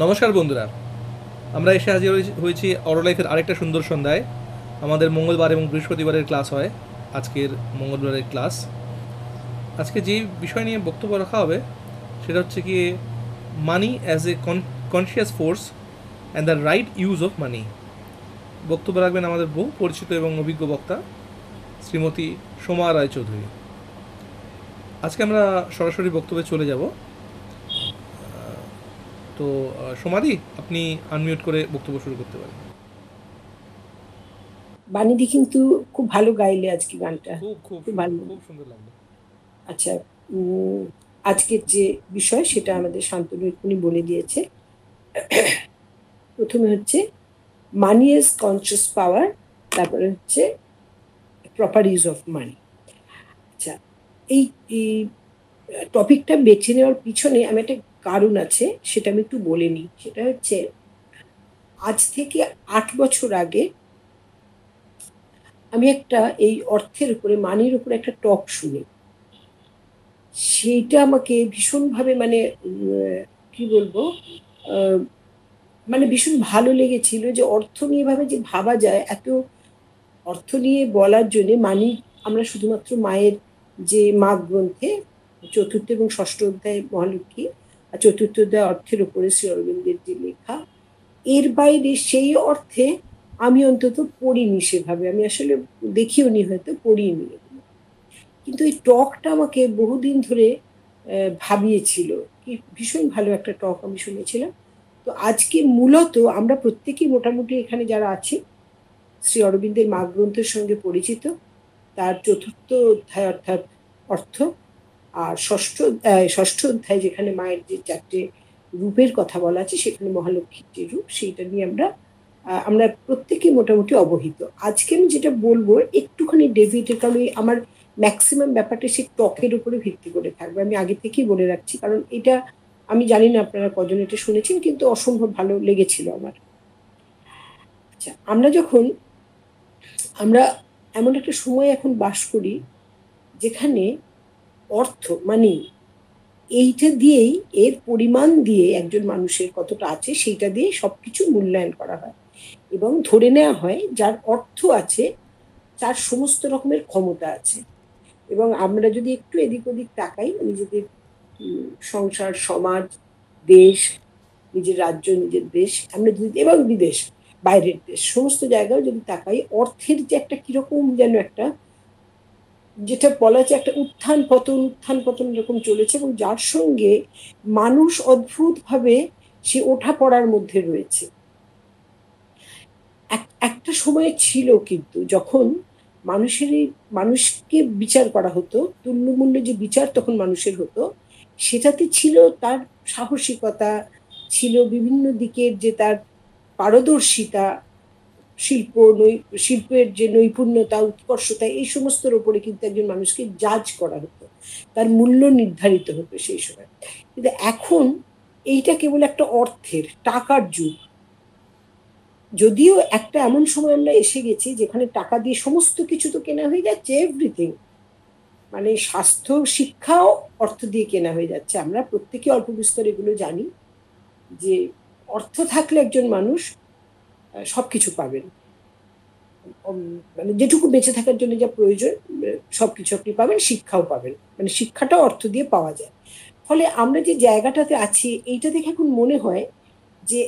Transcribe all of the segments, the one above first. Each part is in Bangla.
নমস্কার বন্ধুরা আমরা এসে হাজির হয়েছি অরলাইফের লাইফের আরেকটা সুন্দর সন্ধ্যায় আমাদের মঙ্গলবার এবং বৃহস্পতিবারের ক্লাস হয় আজকের মঙ্গলবারের ক্লাস আজকে যে বিষয় নিয়ে বক্তব্য রাখা হবে সেটা হচ্ছে কি money as a conscious force and the right use of money বক্তব্য রাখবেন আমাদের বহু পরিচিত এবং অভিজ্ঞ বক্তা শ্রীমতী সোমা রায়চৌধুরী আজকে আমরা সরাসরি বক্তব্যে চলে যাব তো সমাধি আপনি আনমিউট করে বক্তব্য শুরু করতে পারেন বাণীদি কিন্তু খুব ভালো গাইলে আজকে গানটা খুব ভালো খুব সুন্দর লাগলো আচ্ছা আজকের যে বিষয় সেটা আমাদের শান্তনু উনি বলে দিয়েছে প্রথমে হচ্ছে মানি ইজ কনসিয়াস পাওয়ার তারপরে হচ্ছে প্রপার ইউজ অফ মানি আচ্ছা এই টপিকটা বেছে নেওয়ার পিছনে আমি একটা কারণ আছে সেটা আমি একটু বলে নিই সেটা হচ্ছে আজ থেকে আট বছর আগে আমি একটা এই অর্থের উপরে মানির উপরে একটা টক শুনি সেইটা আমাকে ভীষণভাবে মানে কি বলবো মানে ভীষণ ভালো লেগেছিল যে অর্থ নিয়েভাবে যে ভাবা যায় এত অর্থ নিয়ে বলার জন্যে মানি আমরা শুধুমাত্র মায়ের যে মা গ্রন্থে চতুর্থ এবং ষষ্ঠ অধ্যায় মহালক্ষ্মী চতুর্থদয় অর্থের উপরে শ্রী অরবিন্দের যে লেখা এর বাইরে সেই অর্থে আমি অন্তত পড়িনি সেভাবে আমি আসলে দেখিও নি হয়তো পড়িনি কিন্তু এই টকটা আমাকে বহুদিন ধরে ভাবিয়েছিল কি ভীষণ ভালো একটা টক আমি শুনেছিলাম তো আজকে মূলত আমরা প্রত্যেকেই মোটামুটি এখানে যারা আছি শ্রী অরবিন্দের মা গ্রন্থের সঙ্গে পরিচিত তার চতুর্থ অধ্যায় অর্থাৎ অর্থ আর ষষ্ঠ ষষ্ঠ অধ্যায় যেখানে মায়ের যে চারটে রূপের কথা বলা আছে সেখানে মহালক্ষ্মীর যে রূপ সেইটা নিয়ে আমরা আমরা প্রত্যেকে মোটামুটি অবহিত আজকে আমি যেটা বলবো একটুখানি ডেভিডের কারণ আমার ম্যাক্সিমাম ব্যাপারটা সেই টকের উপরে ভিত্তি করে থাকবে আমি আগে থেকেই বলে রাখছি কারণ এটা আমি জানি না আপনারা কজন এটা শুনেছেন কিন্তু অসম্ভব ভালো লেগেছিল আমার আচ্ছা আমরা যখন আমরা এমন একটা সময় এখন বাস করি যেখানে অর্থ মানে এইটা দিয়েই এর পরিমাণ দিয়ে একজন মানুষের কতটা আছে সেইটা দিয়ে সবকিছু মূল্যায়ন করা হয় এবং ধরে নেওয়া হয় যার অর্থ আছে তার সমস্ত রকমের ক্ষমতা আছে এবং আমরা যদি একটু এদিক ওদিক তাকাই নিজেদের সংসার সমাজ দেশ নিজের রাজ্য নিজের দেশ আমরা যদি এবং বিদেশ বাইরের দেশ সমস্ত জায়গায় যদি তাকাই অর্থের যে একটা কীরকম যেন একটা যেটা বলা যাচ্ছে একটা উত্থান পতন উত্থান পতন এরকম চলেছে এবং যার সঙ্গে মানুষ অদ্ভুতভাবে সে ওঠা পড়ার মধ্যে রয়েছে একটা সময় ছিল কিন্তু যখন মানুষের মানুষকে বিচার করা হতো তুল্যমূল্য যে বিচার তখন মানুষের হতো সেটাতে ছিল তার সাহসিকতা ছিল বিভিন্ন দিকের যে তার পারদর্শিতা শিল্প নৈ শিল্পের যে নৈপুণ্যতা উৎকর্ষতা এই সমস্তর ওপরে কিন্তু একজন মানুষকে জাজ করা হতো তার মূল্য নির্ধারিত হতো সেই সময় কিন্তু এখন এইটা কেবল একটা অর্থের টাকার যুগ যদিও একটা এমন সময় আমরা এসে গেছি যেখানে টাকা দিয়ে সমস্ত কিছু তো কেনা হয়ে যাচ্ছে এভরিথিং মানে স্বাস্থ্য শিক্ষাও অর্থ দিয়ে কেনা হয়ে যাচ্ছে আমরা প্রত্যেকে অল্প বিস্তর এগুলো জানি যে অর্থ থাকলে একজন মানুষ সব কিছু পাবেন মানে যেটুকু বেঁচে থাকার জন্য যা প্রয়োজন সব কিছু আপনি পাবেন শিক্ষাও পাবেন মানে শিক্ষাটা অর্থ দিয়ে পাওয়া যায় ফলে আমরা যে জায়গাটাতে আছি এইটা দেখে এখন মনে হয় যে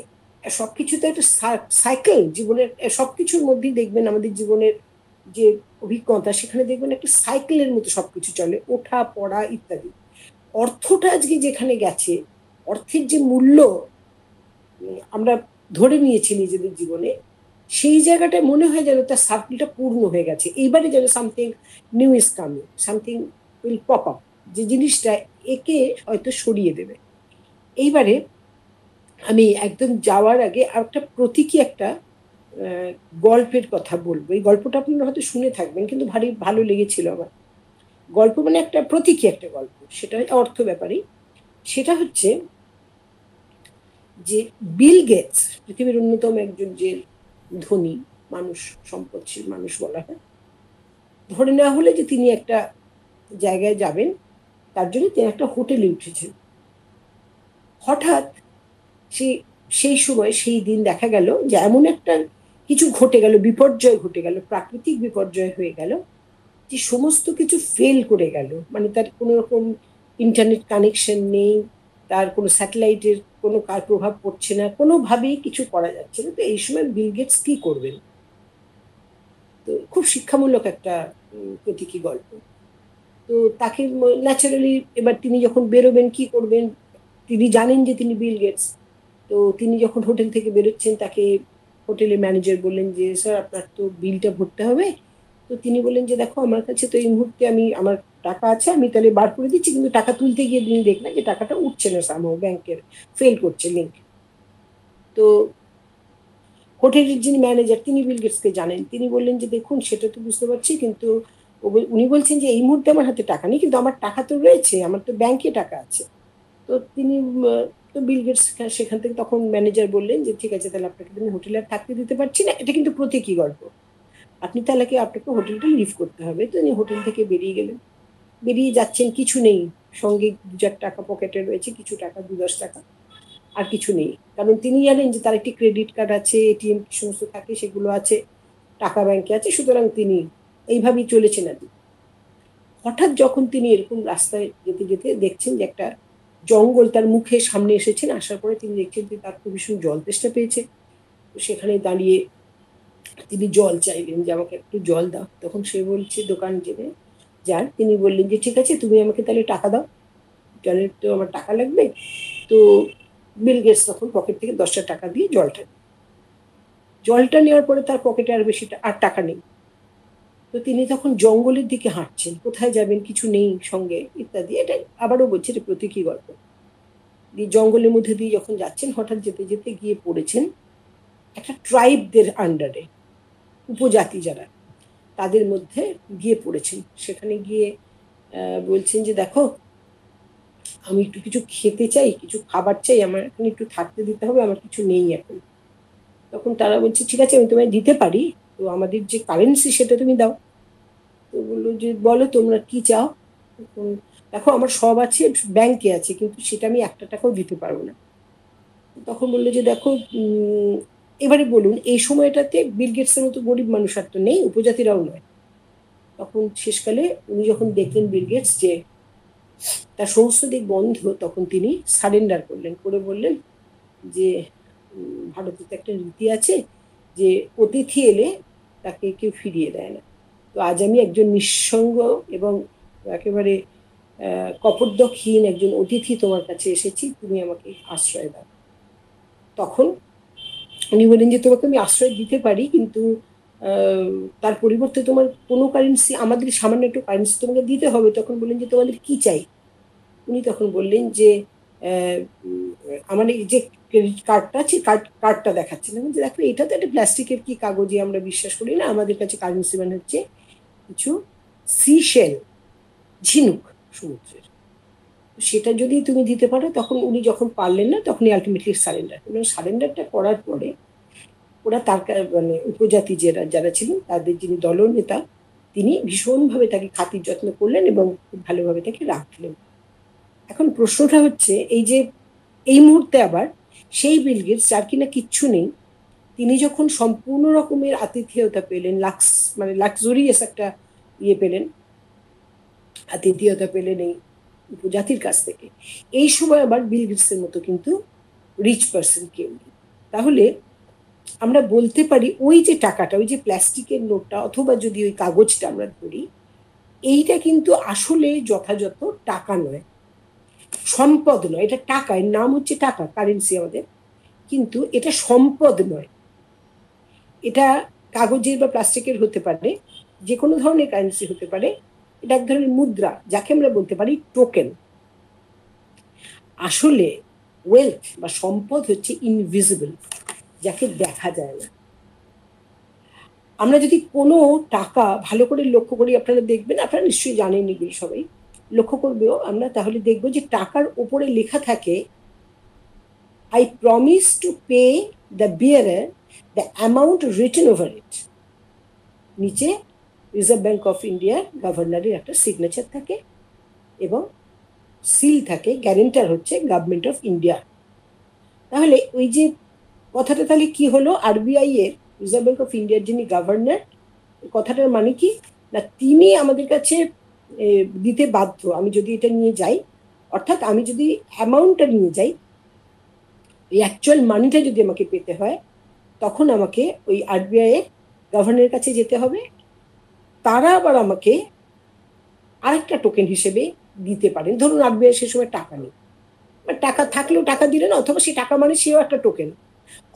সব কিছু তো একটা সাইকেল জীবনের সব কিছুর মধ্যেই দেখবেন আমাদের জীবনের যে অভিজ্ঞতা সেখানে দেখবেন একটা সাইকেলের মতো সব কিছু চলে ওঠা পড়া ইত্যাদি অর্থটা আজকে যেখানে গেছে অর্থের যে মূল্য আমরা ধরে নিয়েছি নিজেদের জীবনে সেই জায়গাটা মনে হয় যেন তার সার্কেলটা পূর্ণ হয়ে গেছে এইবারে যেন something new is coming something will pop up যে জিনিসটা একে হয়তো সরিয়ে দেবে এইবারে আমি একদম যাওয়ার আগে আর একটা প্রতীকী একটা গল্পের কথা বলবো এই গল্পটা আপনারা হয়তো শুনে থাকবেন কিন্তু ভারী ভালো লেগেছিল আমার গল্প মানে একটা প্রতীকী একটা গল্প সেটা অর্থ ব্যাপারেই সেটা হচ্ছে যে বিল গেটস পৃথিবীর অন্যতম একজন যে ধনী মানুষ সম্পদশীল মানুষ বলা হয় ধরে না হলে যে তিনি একটা জায়গায় যাবেন তার জন্য তিনি একটা হোটেলে উঠেছেন হঠাৎ সে সেই সময় সেই দিন দেখা গেল যে এমন একটা কিছু ঘটে গেল বিপর্যয় ঘটে গেল প্রাকৃতিক বিপর্যয় হয়ে গেল যে সমস্ত কিছু ফেল করে গেল মানে তার কোনো রকম ইন্টারনেট কানেকশন নেই তার কোনো স্যাটেলাইটের কোনো কার প্রভাব পড়ছে না কোনোভাবেই কিছু করা যাচ্ছে না তো এই সময় বিল গেটস কী করবেন তো খুব শিক্ষামূলক একটা প্রতীকী গল্প তো তাকে ন্যাচারালি এবার তিনি যখন বেরোবেন কি করবেন তিনি জানেন যে তিনি বিল গেটস তো তিনি যখন হোটেল থেকে বেরোচ্ছেন তাকে হোটেলের ম্যানেজার বললেন যে স্যার আপনার তো বিলটা ভরতে হবে তো তিনি বললেন যে দেখো আমার কাছে তো এই মুহূর্তে আমি আমার টাকা আছে আমি তাহলে বার করে দিচ্ছি কিন্তু টাকা তুলতে গিয়ে দিন দেখলাম যে টাকাটা উঠছে না সামহ ব্যাংকের ফেল করছে লিঙ্ক তো হোটেলের যিনি ম্যানেজার তিনি বিল গেটসকে জানেন তিনি বললেন যে দেখুন সেটা তো বুঝতে পারছি কিন্তু উনি বলছেন যে এই মুহূর্তে আমার হাতে টাকা নেই কিন্তু আমার টাকা তো রয়েছে আমার তো ব্যাংকে টাকা আছে তো তিনি তো বিল গেটস সেখান থেকে তখন ম্যানেজার বললেন যে ঠিক আছে তাহলে আপনাকে আমি হোটেলে আর থাকতে দিতে পারছি না এটা কিন্তু প্রতীকী গল্প আপনি তাহলে আপনাকে হোটেলটা লিভ করতে হবে তো উনি হোটেল থেকে বেরিয়ে গেলেন বেরিয়ে যাচ্ছেন কিছু নেই সঙ্গে দু চার টাকা পকেটে রয়েছে কিছু টাকা দু দশ টাকা আর কিছু নেই কারণ তিনি জানেন যে তার একটি ক্রেডিট কার্ড আছে এটিএম সমস্ত থাকে সেগুলো আছে টাকা ব্যাংকে আছে সুতরাং তিনি এইভাবেই চলেছেন আর হঠাৎ যখন তিনি এরকম রাস্তায় যেতে যেতে দেখছেন যে একটা জঙ্গল তার মুখে সামনে এসেছেন আসার পরে তিনি দেখছেন যে তার খুবই সুন্দর জল তেষ্টা পেয়েছে সেখানে দাঁড়িয়ে তিনি জল চাইলেন যে আমাকে একটু জল দাও তখন সে বলছে দোকান যেতে যান তিনি বললেন যে ঠিক আছে তুমি আমাকে তাহলে টাকা দাও জলের তো আমার টাকা লাগবে তো বিল গেটস তখন পকেট থেকে দশটা টাকা দিয়ে জলটা জলটা নেওয়ার পরে তার পকেটে আর বেশি আর টাকা নেই তো তিনি তখন জঙ্গলের দিকে হাঁটছেন কোথায় যাবেন কিছু নেই সঙ্গে ইত্যাদি এটা আবারও বলছে এটা প্রতীকী গল্প দিয়ে জঙ্গলের মধ্যে দিয়ে যখন যাচ্ছেন হঠাৎ যেতে যেতে গিয়ে পড়েছেন একটা ট্রাইবদের আন্ডারে উপজাতি যারা তাদের মধ্যে গিয়ে পড়েছেন সেখানে গিয়ে বলছেন যে দেখো আমি একটু কিছু খেতে চাই কিছু খাবার চাই আমার এখন একটু থাকতে দিতে হবে আমার কিছু নেই এখন তখন তারা বলছে ঠিক আছে আমি তোমায় দিতে পারি তো আমাদের যে কারেন্সি সেটা তুমি দাও তো বললো যে বলো তোমরা কি চাও দেখো আমার সব আছে ব্যাংকে আছে কিন্তু সেটা আমি একটা টাকাও দিতে পারবো না তখন বললো যে দেখো এবারে বলুন এই সময়টাতে বিল গেটসের মতো গরিব মানুষ আর তো নেই উপজাতিরাও নয় তখন শেষকালে উনি যখন দেখলেন বিল গেটস যে তার সমস্ত দিক বন্ধ তখন তিনি সারেন্ডার করলেন করে বললেন যে ভারতে তো একটা রীতি আছে যে অতিথি এলে তাকে কেউ ফিরিয়ে দেয় না তো আজ আমি একজন নিঃসঙ্গ এবং একেবারে কপর্দক্ষহীন একজন অতিথি তোমার কাছে এসেছি তুমি আমাকে আশ্রয় দাও তখন উনি বলেন যে তোমাকে আমি আশ্রয় দিতে পারি কিন্তু তার পরিবর্তে তোমার কোনো কারেন্সি আমাদের সামান্য একটু কারেন্সি তোমাকে দিতে হবে তখন বললেন যে তোমাদের কি চাই উনি তখন বললেন যে আমার এই যে ক্রেডিট কার্ডটা আছে কার্ড কার্ডটা না যে দেখো এটা তো একটা প্লাস্টিকের কি কাগজে আমরা বিশ্বাস করি না আমাদের কাছে কারেন্সি মানে হচ্ছে কিছু সি শেল ঝিনুক সমুদ্রের সেটা যদি তুমি দিতে পারো তখন উনি যখন পারলেন না তখনই আলটিমেটলি সারেন্ডার এবং সারেন্ডারটা করার পরে ওরা তার মানে উপজাতি যারা যারা ছিলেন তাদের যিনি দলনেতা তিনি ভীষণভাবে তাকে খাতির যত্ন করলেন এবং খুব ভালোভাবে তাকে রাখলেন এখন প্রশ্নটা হচ্ছে এই যে এই মুহূর্তে আবার সেই বিলগির যার কিনা কিচ্ছু নেই তিনি যখন সম্পূর্ণ রকমের আতিথেয়তা পেলেন লাক্স মানে লাক্সুরিয়াস একটা ইয়ে পেলেন আতিথেয়তা পেলেন এই উপজাতির কাছ থেকে এই সময় আবার বিল গেটসের মতো কিন্তু রিচ পার্সন কেউ নেই তাহলে আমরা বলতে পারি ওই যে টাকাটা ওই যে প্লাস্টিকের নোটটা অথবা যদি ওই কাগজটা আমরা ধরি এইটা কিন্তু আসলে যথাযথ টাকা নয় সম্পদ নয় এটা টাকা এর নাম হচ্ছে টাকা কারেন্সি আমাদের কিন্তু এটা সম্পদ নয় এটা কাগজের বা প্লাস্টিকের হতে পারে যে কোনো ধরনের কারেন্সি হতে পারে এটা এক ধরনের মুদ্রা যাকে আমরা বলতে পারি টোকেন আসলে ওয়েলথ বা সম্পদ হচ্ছে ইনভিজিবল যাকে দেখা যায় না আমরা যদি কোনো টাকা ভালো করে লক্ষ্য করি আপনারা দেখবেন আপনারা নিশ্চয়ই জানেন এগুলি সবাই লক্ষ্য করবেও আমরা তাহলে দেখব যে টাকার ওপরে লেখা থাকে I promise to pay the bearer the amount written over it নিচে রিজার্ভ ব্যাঙ্ক অফ ইন্ডিয়া গভর্নরের একটা সিগনেচার থাকে এবং সিল থাকে গ্যারেন্টার হচ্ছে গভর্নমেন্ট অফ ইন্ডিয়া তাহলে ওই যে কথাটা তাহলে কি হলো আরবিআই এর রিজার্ভ ব্যাঙ্ক অফ ইন্ডিয়ার যিনি গভর্নর কথাটার মানে কি না তিনি আমাদের কাছে দিতে বাধ্য আমি যদি এটা নিয়ে যাই অর্থাৎ আমি যদি অ্যামাউন্টটা নিয়ে যাই এই অ্যাকচুয়াল মানিটা যদি আমাকে পেতে হয় তখন আমাকে ওই আরবিআই এর গভর্নরের কাছে যেতে হবে তারা আবার আমাকে আরেকটা টোকেন হিসেবে দিতে পারেন ধরুন আরবিআই সে সময় টাকা নেই মানে টাকা থাকলেও টাকা দিলেন অথবা সেই টাকা মানে সেও একটা টোকেন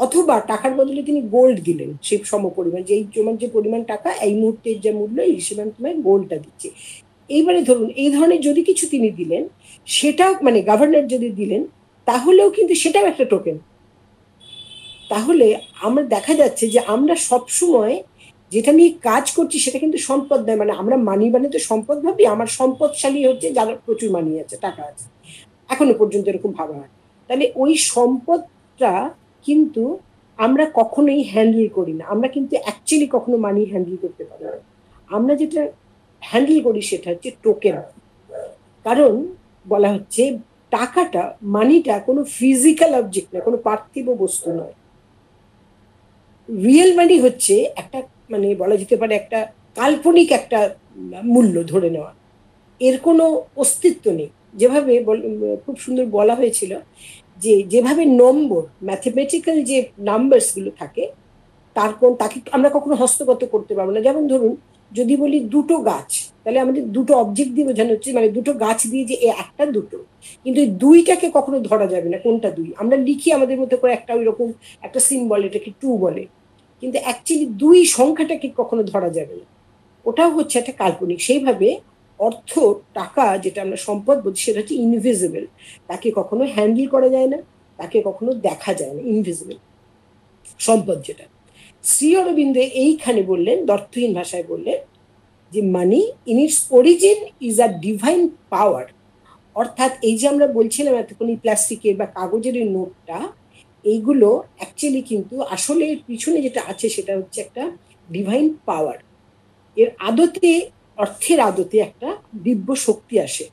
অথবা টাকার বদলে তিনি গোল্ড দিলেন সেই সম পরিমাণ যে এই যে পরিমাণ টাকা এই মুহূর্তে যে মূল্য এই হিসেবে আমি তোমায় গোল্ডটা দিচ্ছি এইবারে ধরুন এই ধরনের যদি কিছু তিনি দিলেন সেটা মানে গভর্নর যদি দিলেন তাহলেও কিন্তু সেটাও একটা টোকেন তাহলে আমরা দেখা যাচ্ছে যে আমরা সবসময় সময় যেটা নিয়ে কাজ করছি সেটা কিন্তু সম্পদ নয় মানে আমরা মানি মানে তো সম্পদ ভাবি আমার সম্পদশালী হচ্ছে যার প্রচুর মানি আছে টাকা আছে এখনো পর্যন্ত এরকম ভাবা হয় তাহলে ওই সম্পদটা কিন্তু আমরা কখনোই হ্যান্ডেল করি না আমরা কিন্তু অ্যাকচুয়ালি কখনো মানি হ্যান্ডেল করতে পারি না আমরা যেটা হ্যান্ডেল করি সেটা হচ্ছে টোকেন কারণ বলা হচ্ছে টাকাটা মানিটা কোনো ফিজিক্যাল অবজেক্ট না কোনো পার্থিব বস্তু নয় রিয়েল মানি হচ্ছে একটা মানে বলা যেতে পারে একটা কাল্পনিক একটা মূল্য ধরে নেওয়া এর কোনো অস্তিত্ব নেই যেভাবে খুব সুন্দর বলা হয়েছিল যে যেভাবে নম্বর ম্যাথমেটিক্যাল যে নাম্বারসগুলো থাকে তার কোন তাকে আমরা কখনো হস্তগত করতে পারবো না যেমন ধরুন যদি বলি দুটো গাছ তাহলে আমাদের দুটো অবজেক্ট দিয়ে বোঝানো হচ্ছে মানে দুটো গাছ দিয়ে যে একটা দুটো কিন্তু এই দুইটাকে কখনো ধরা যাবে না কোনটা দুই আমরা লিখি আমাদের মধ্যে করে একটা ওই রকম একটা সিম্বল এটাকে টু বলে কিন্তু অ্যাকচুয়ালি দুই সংখ্যাটাকে কখনো ধরা যাবে না ওটাও হচ্ছে একটা কাল্পনিক সেইভাবে অর্থ টাকা যেটা আমরা সম্পদ বলছি সেটা হচ্ছে ইনভিজিবল তাকে কখনো হ্যান্ডেল করা যায় না তাকে কখনো দেখা যায় না ইনভিজিবল সম্পদ যেটা শ্রী অরবিন্দ এইখানে বললেন দর্থহীন ভাষায় বললেন যে money in its origin is a divine power অর্থাৎ এই যে আমরা বলছিলাম এতক্ষণ এই প্লাস্টিকের বা কাগজের নোটটা এইগুলো অ্যাকচুয়ালি কিন্তু আসলে এর পিছনে যেটা আছে সেটা হচ্ছে একটা ডিভাইন পাওয়ার এর আদতে অর্থের আদতে একটা দিব্য শক্তি আসে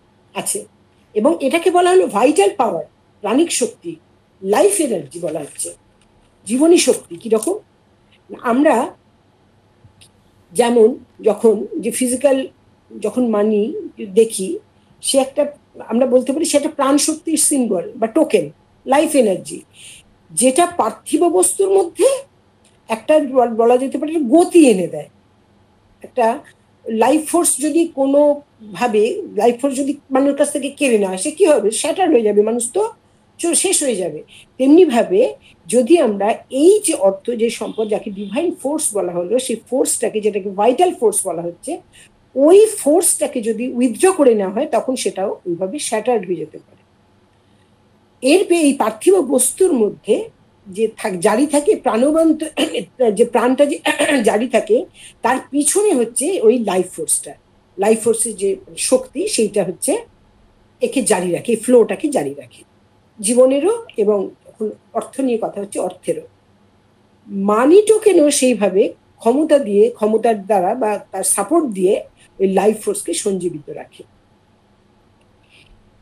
আছে এবং এটাকে বলা হলো ভাইটাল পাওয়ার প্রাণিক শক্তি লাইফ এনার্জি বলা হচ্ছে জীবনী শক্তি কীরকম আমরা যেমন যখন যে ফিজিক্যাল যখন মানি দেখি সে একটা আমরা বলতে পারি সে একটা শক্তির সিম্বল বা টোকেন লাইফ এনার্জি যেটা পার্থিব বস্তুর মধ্যে একটা বলা যেতে পারে গতি এনে দেয় একটা লাইফ ফোর্স যদি কোনো ভাবে লাইফ ফোর্স যদি মানুষের কাছ থেকে কেড়ে নেওয়া সে কী হবে স্যাটার হয়ে যাবে মানুষ তো শেষ হয়ে যাবে তেমনিভাবে যদি আমরা এই যে অর্থ যে সম্পদ যাকে ডিভাইন ফোর্স বলা হলো সেই ফোর্সটাকে যেটাকে ভাইটাল ফোর্স বলা হচ্ছে ওই ফোর্সটাকে যদি উইথড্র করে নেওয়া হয় তখন সেটাও ওইভাবে স্যাটার্ড হয়ে যেতে পারে এর এই পার্থিব বস্তুর মধ্যে যে থাক জারি থাকে প্রাণবন্ত যে প্রাণটা যে জারি থাকে তার পিছনে হচ্ছে ওই লাইফ ফোর্সটা লাইফ ফোর্সের যে শক্তি সেইটা হচ্ছে একে জারি রাখে এই ফ্লোটাকে জারি রাখে জীবনেরও এবং এখন অর্থ নিয়ে কথা হচ্ছে অর্থেরও মানিটোকেনও সেইভাবে ক্ষমতা দিয়ে ক্ষমতার দ্বারা বা তার সাপোর্ট দিয়ে ওই লাইফ ফোর্সকে সঞ্জীবিত রাখে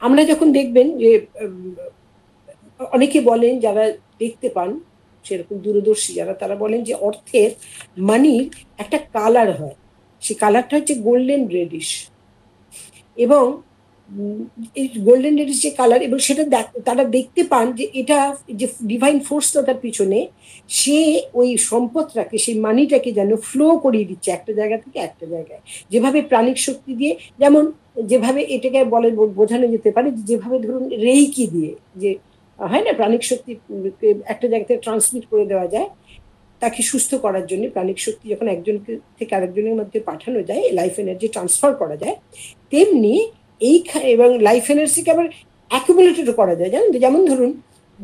আমরা যখন দেখবেন যে অনেকে বলেন যারা দেখতে পান সেরকম দূরদর্শী যারা তারা বলেন যে অর্থের মানির একটা কালার হয় সে কালারটা হচ্ছে গোল্ডেন রেডিশ এবং এই গোল্ডেন রেডিশ যে কালার এবং সেটা তারা দেখতে পান যে এটা যে ডিভাইন ফোর্স তার পিছনে সে ওই সম্পদটাকে সেই মানিটাকে যেন ফ্লো করিয়ে দিচ্ছে একটা জায়গা থেকে একটা জায়গায় যেভাবে প্রাণিক শক্তি দিয়ে যেমন যেভাবে এটাকে বলে বোঝানো যেতে পারে যেভাবে ধরুন রেইকি দিয়ে যে হয় না প্রাণিক শক্তি একটা জায়গাতে ট্রান্সমিট করে দেওয়া যায় তাকে সুস্থ করার জন্য প্রাণিক শক্তি যখন একজনকে থেকে আরেকজনের মধ্যে পাঠানো যায় লাইফ এনার্জি ট্রান্সফার করা যায় তেমনি এই এবং লাইফ এনার্জিকে আবার অ্যাকুমুলেটেডও করা যায় জানেন যেমন ধরুন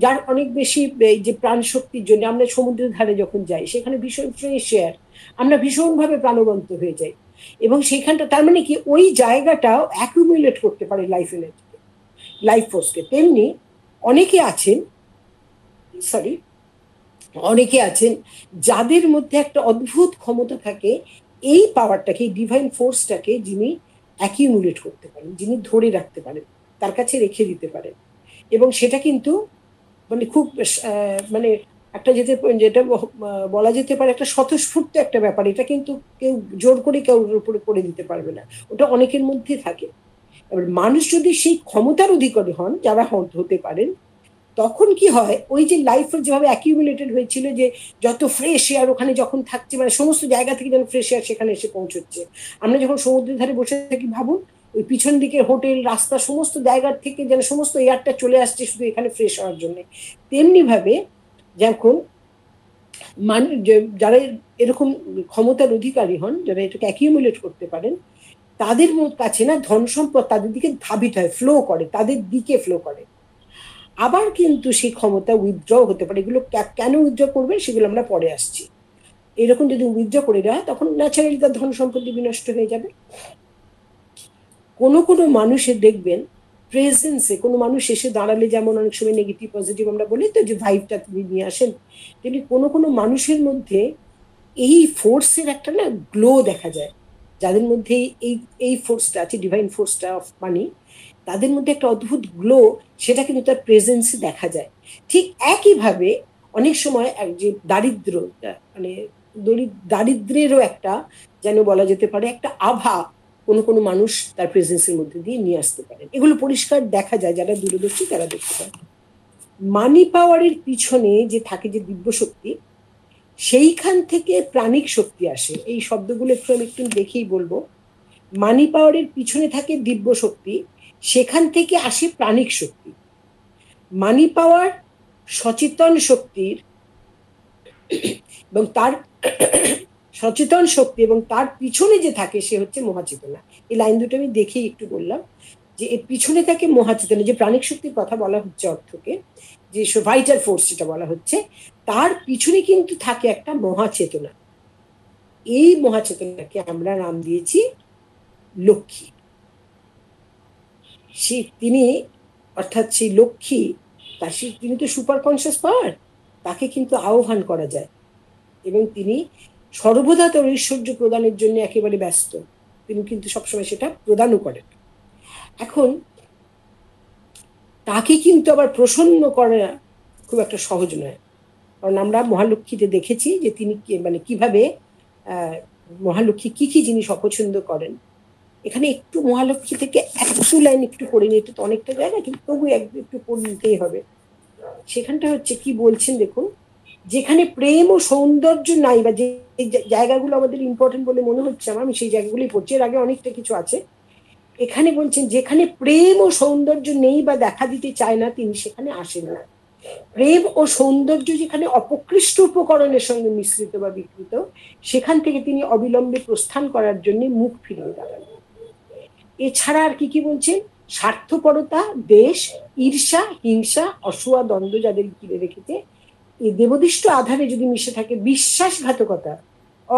যার অনেক বেশি যে প্রাণ শক্তির জন্য আমরা সমুদ্রের ধারে যখন যাই সেখানে ভীষণ ফ্রেশ এয়ার আমরা ভীষণভাবে প্রাণবন্ত হয়ে যাই এবং সেইখানটা তার মানে কি ওই জায়গাটাও অ্যাকুমুলেট করতে পারে লাইফ এনার্জিকে লাইফ ফোর্সকে তেমনি অনেকে আছেন সরি অনেকে আছেন যাদের মধ্যে একটা অদ্ভুত ক্ষমতা থাকে এই পাওয়ারটাকে এই ডিভাইন ফোর্সটাকে যিনি অ্যাকিউমুলেট করতে পারেন যিনি ধরে রাখতে পারেন তার কাছে রেখে দিতে পারেন এবং সেটা কিন্তু মানে খুব মানে একটা যেতে যেটা বলা যেতে পারে একটা স্বতঃস্ফূর্ত একটা ব্যাপার এটা কিন্তু কেউ জোর করে কেউ উপরে করে দিতে পারবে না ওটা অনেকের মধ্যে থাকে এবার মানুষ যদি সেই ক্ষমতার অধিকারী হন যারা হতে পারেন তখন কি হয় ওই যে লাইফ যেভাবে অ্যাকিউমুলেটেড হয়েছিল যে যত ফ্রেশ এয়ার ওখানে যখন থাকছে মানে সমস্ত জায়গা থেকে যেন ফ্রেশ এয়ার সেখানে এসে পৌঁছচ্ছে আমরা যখন সমুদ্রের ধারে বসে থাকি ভাবুন ওই পিছন দিকে হোটেল রাস্তা সমস্ত জায়গার থেকে যেন সমস্ত এয়ারটা চলে আসছে শুধু এখানে ফ্রেশ হওয়ার জন্য তেমনিভাবে যখন মানুষ যারা এরকম ক্ষমতার অধিকারী হন যারা এটাকে অ্যাকিউমুলেট করতে পারেন তাদের কাছে না ধন সম্পদ তাদের দিকে ধাবিত হয় ফ্লো করে তাদের দিকে ফ্লো করে আবার কিন্তু সেই ক্ষমতা উইথড্র হতে পারে এগুলো কেন উইথড্র করবে সেগুলো আমরা পরে আসছি এরকম যদি উইথড্র করে দেওয়া হয় তখন ন্যাচারালি তার ধন সম্পত্তি বিনষ্ট হয়ে যাবে কোনো কোনো মানুষের দেখবেন প্রেজেন্সে কোনো মানুষ এসে দাঁড়ালে যেমন অনেক সময় নেগেটিভ পজিটিভ আমরা বলি তো যে ভাইবটা তিনি নিয়ে আসেন তেমনি কোনো কোনো মানুষের মধ্যে এই ফোর্সের একটা না গ্লো দেখা যায় যাদের মধ্যে এই এই ফোর্সটা আছে ডিভাইন ফোর্সটা অফ মানি তাদের মধ্যে একটা অদ্ভুত গ্লো সেটা কিন্তু তার প্রেজেন্সে দেখা যায় ঠিক একইভাবে অনেক সময় এক যে দারিদ্র মানে দারিদ্রেরও একটা যেন বলা যেতে পারে একটা আভা কোনো কোনো মানুষ তার প্রেজেন্সের মধ্যে দিয়ে নিয়ে আসতে পারে এগুলো পরিষ্কার দেখা যায় যারা দূরদর্শী তারা দেখতে পায় মানি পাওয়ারের পিছনে যে থাকে যে দিব্য শক্তি সেইখান থেকে প্রাণিক শক্তি আসে এই শব্দগুলো একটু আমি একটু দেখেই বলবো মানি পাওয়ারের পিছনে থাকে দিব্য শক্তি সেখান থেকে আসে প্রাণিক শক্তি মানি পাওয়ার সচেতন শক্তির এবং তার সচেতন শক্তি এবং তার পিছনে যে থাকে সে হচ্ছে মহাচেতনা এই লাইন দুটো আমি দেখেই একটু বললাম যে এর পিছনে থাকে মহাচেতনা যে প্রাণিক শক্তির কথা বলা হচ্ছে অর্থকে যে ভাইটাল ফোর্স যেটা বলা হচ্ছে তার পিছনে কিন্তু থাকে একটা মহাচেতনা এই মহাচেতনাকে আমরা নাম দিয়েছি লক্ষ্মী সে তিনি অর্থাৎ সেই লক্ষ্মী তার সে তিনি তো সুপার কনসিয়াস পাওয়ার তাকে কিন্তু আহ্বান করা যায় এবং তিনি সর্বদা তার ঐশ্বর্য প্রদানের জন্য একেবারে ব্যস্ত তিনি কিন্তু সবসময় সেটা প্রদানও করেন এখন তাকে কিন্তু আবার প্রসন্ন করা খুব একটা সহজ নয় কারণ আমরা মহালক্ষ্মীতে দেখেছি যে তিনি মানে কিভাবে মহালক্ষ্মী কি কি জিনিস অপছন্দ করেন এখানে একটু মহালক্ষ্মী থেকে একটু লাইন একটু পড়ে নিতে তো অনেকটা জায়গা কিন্তু তবু একটু পড়ে নিতেই হবে সেখানটা হচ্ছে কি বলছেন দেখুন যেখানে প্রেম ও সৌন্দর্য নাই বা যে জায়গাগুলো আমাদের ইম্পর্টেন্ট বলে মনে হচ্ছে আমার আমি সেই জায়গাগুলি পড়ছি এর আগে অনেকটা কিছু আছে এখানে বলছেন যেখানে প্রেম ও সৌন্দর্য নেই বা দেখা দিতে চায় না তিনি সেখানে আসেন না প্রেম ও সৌন্দর্য যেখানে অপকৃষ্ট উপকরণের সঙ্গে মিশ্রিত বা বিকৃত সেখান থেকে তিনি অবিলম্বে প্রস্থান করার জন্য মুখ ফিরিয়ে দাঁড়ান এছাড়া আর কি কি বলছেন স্বার্থপরতা দেশ ঈর্ষা হিংসা অসুয়া দ্বন্দ্ব যাদের ঘিরে রেখেছে এই দেবদিষ্ট আধারে যদি মিশে থাকে বিশ্বাসঘাতকতা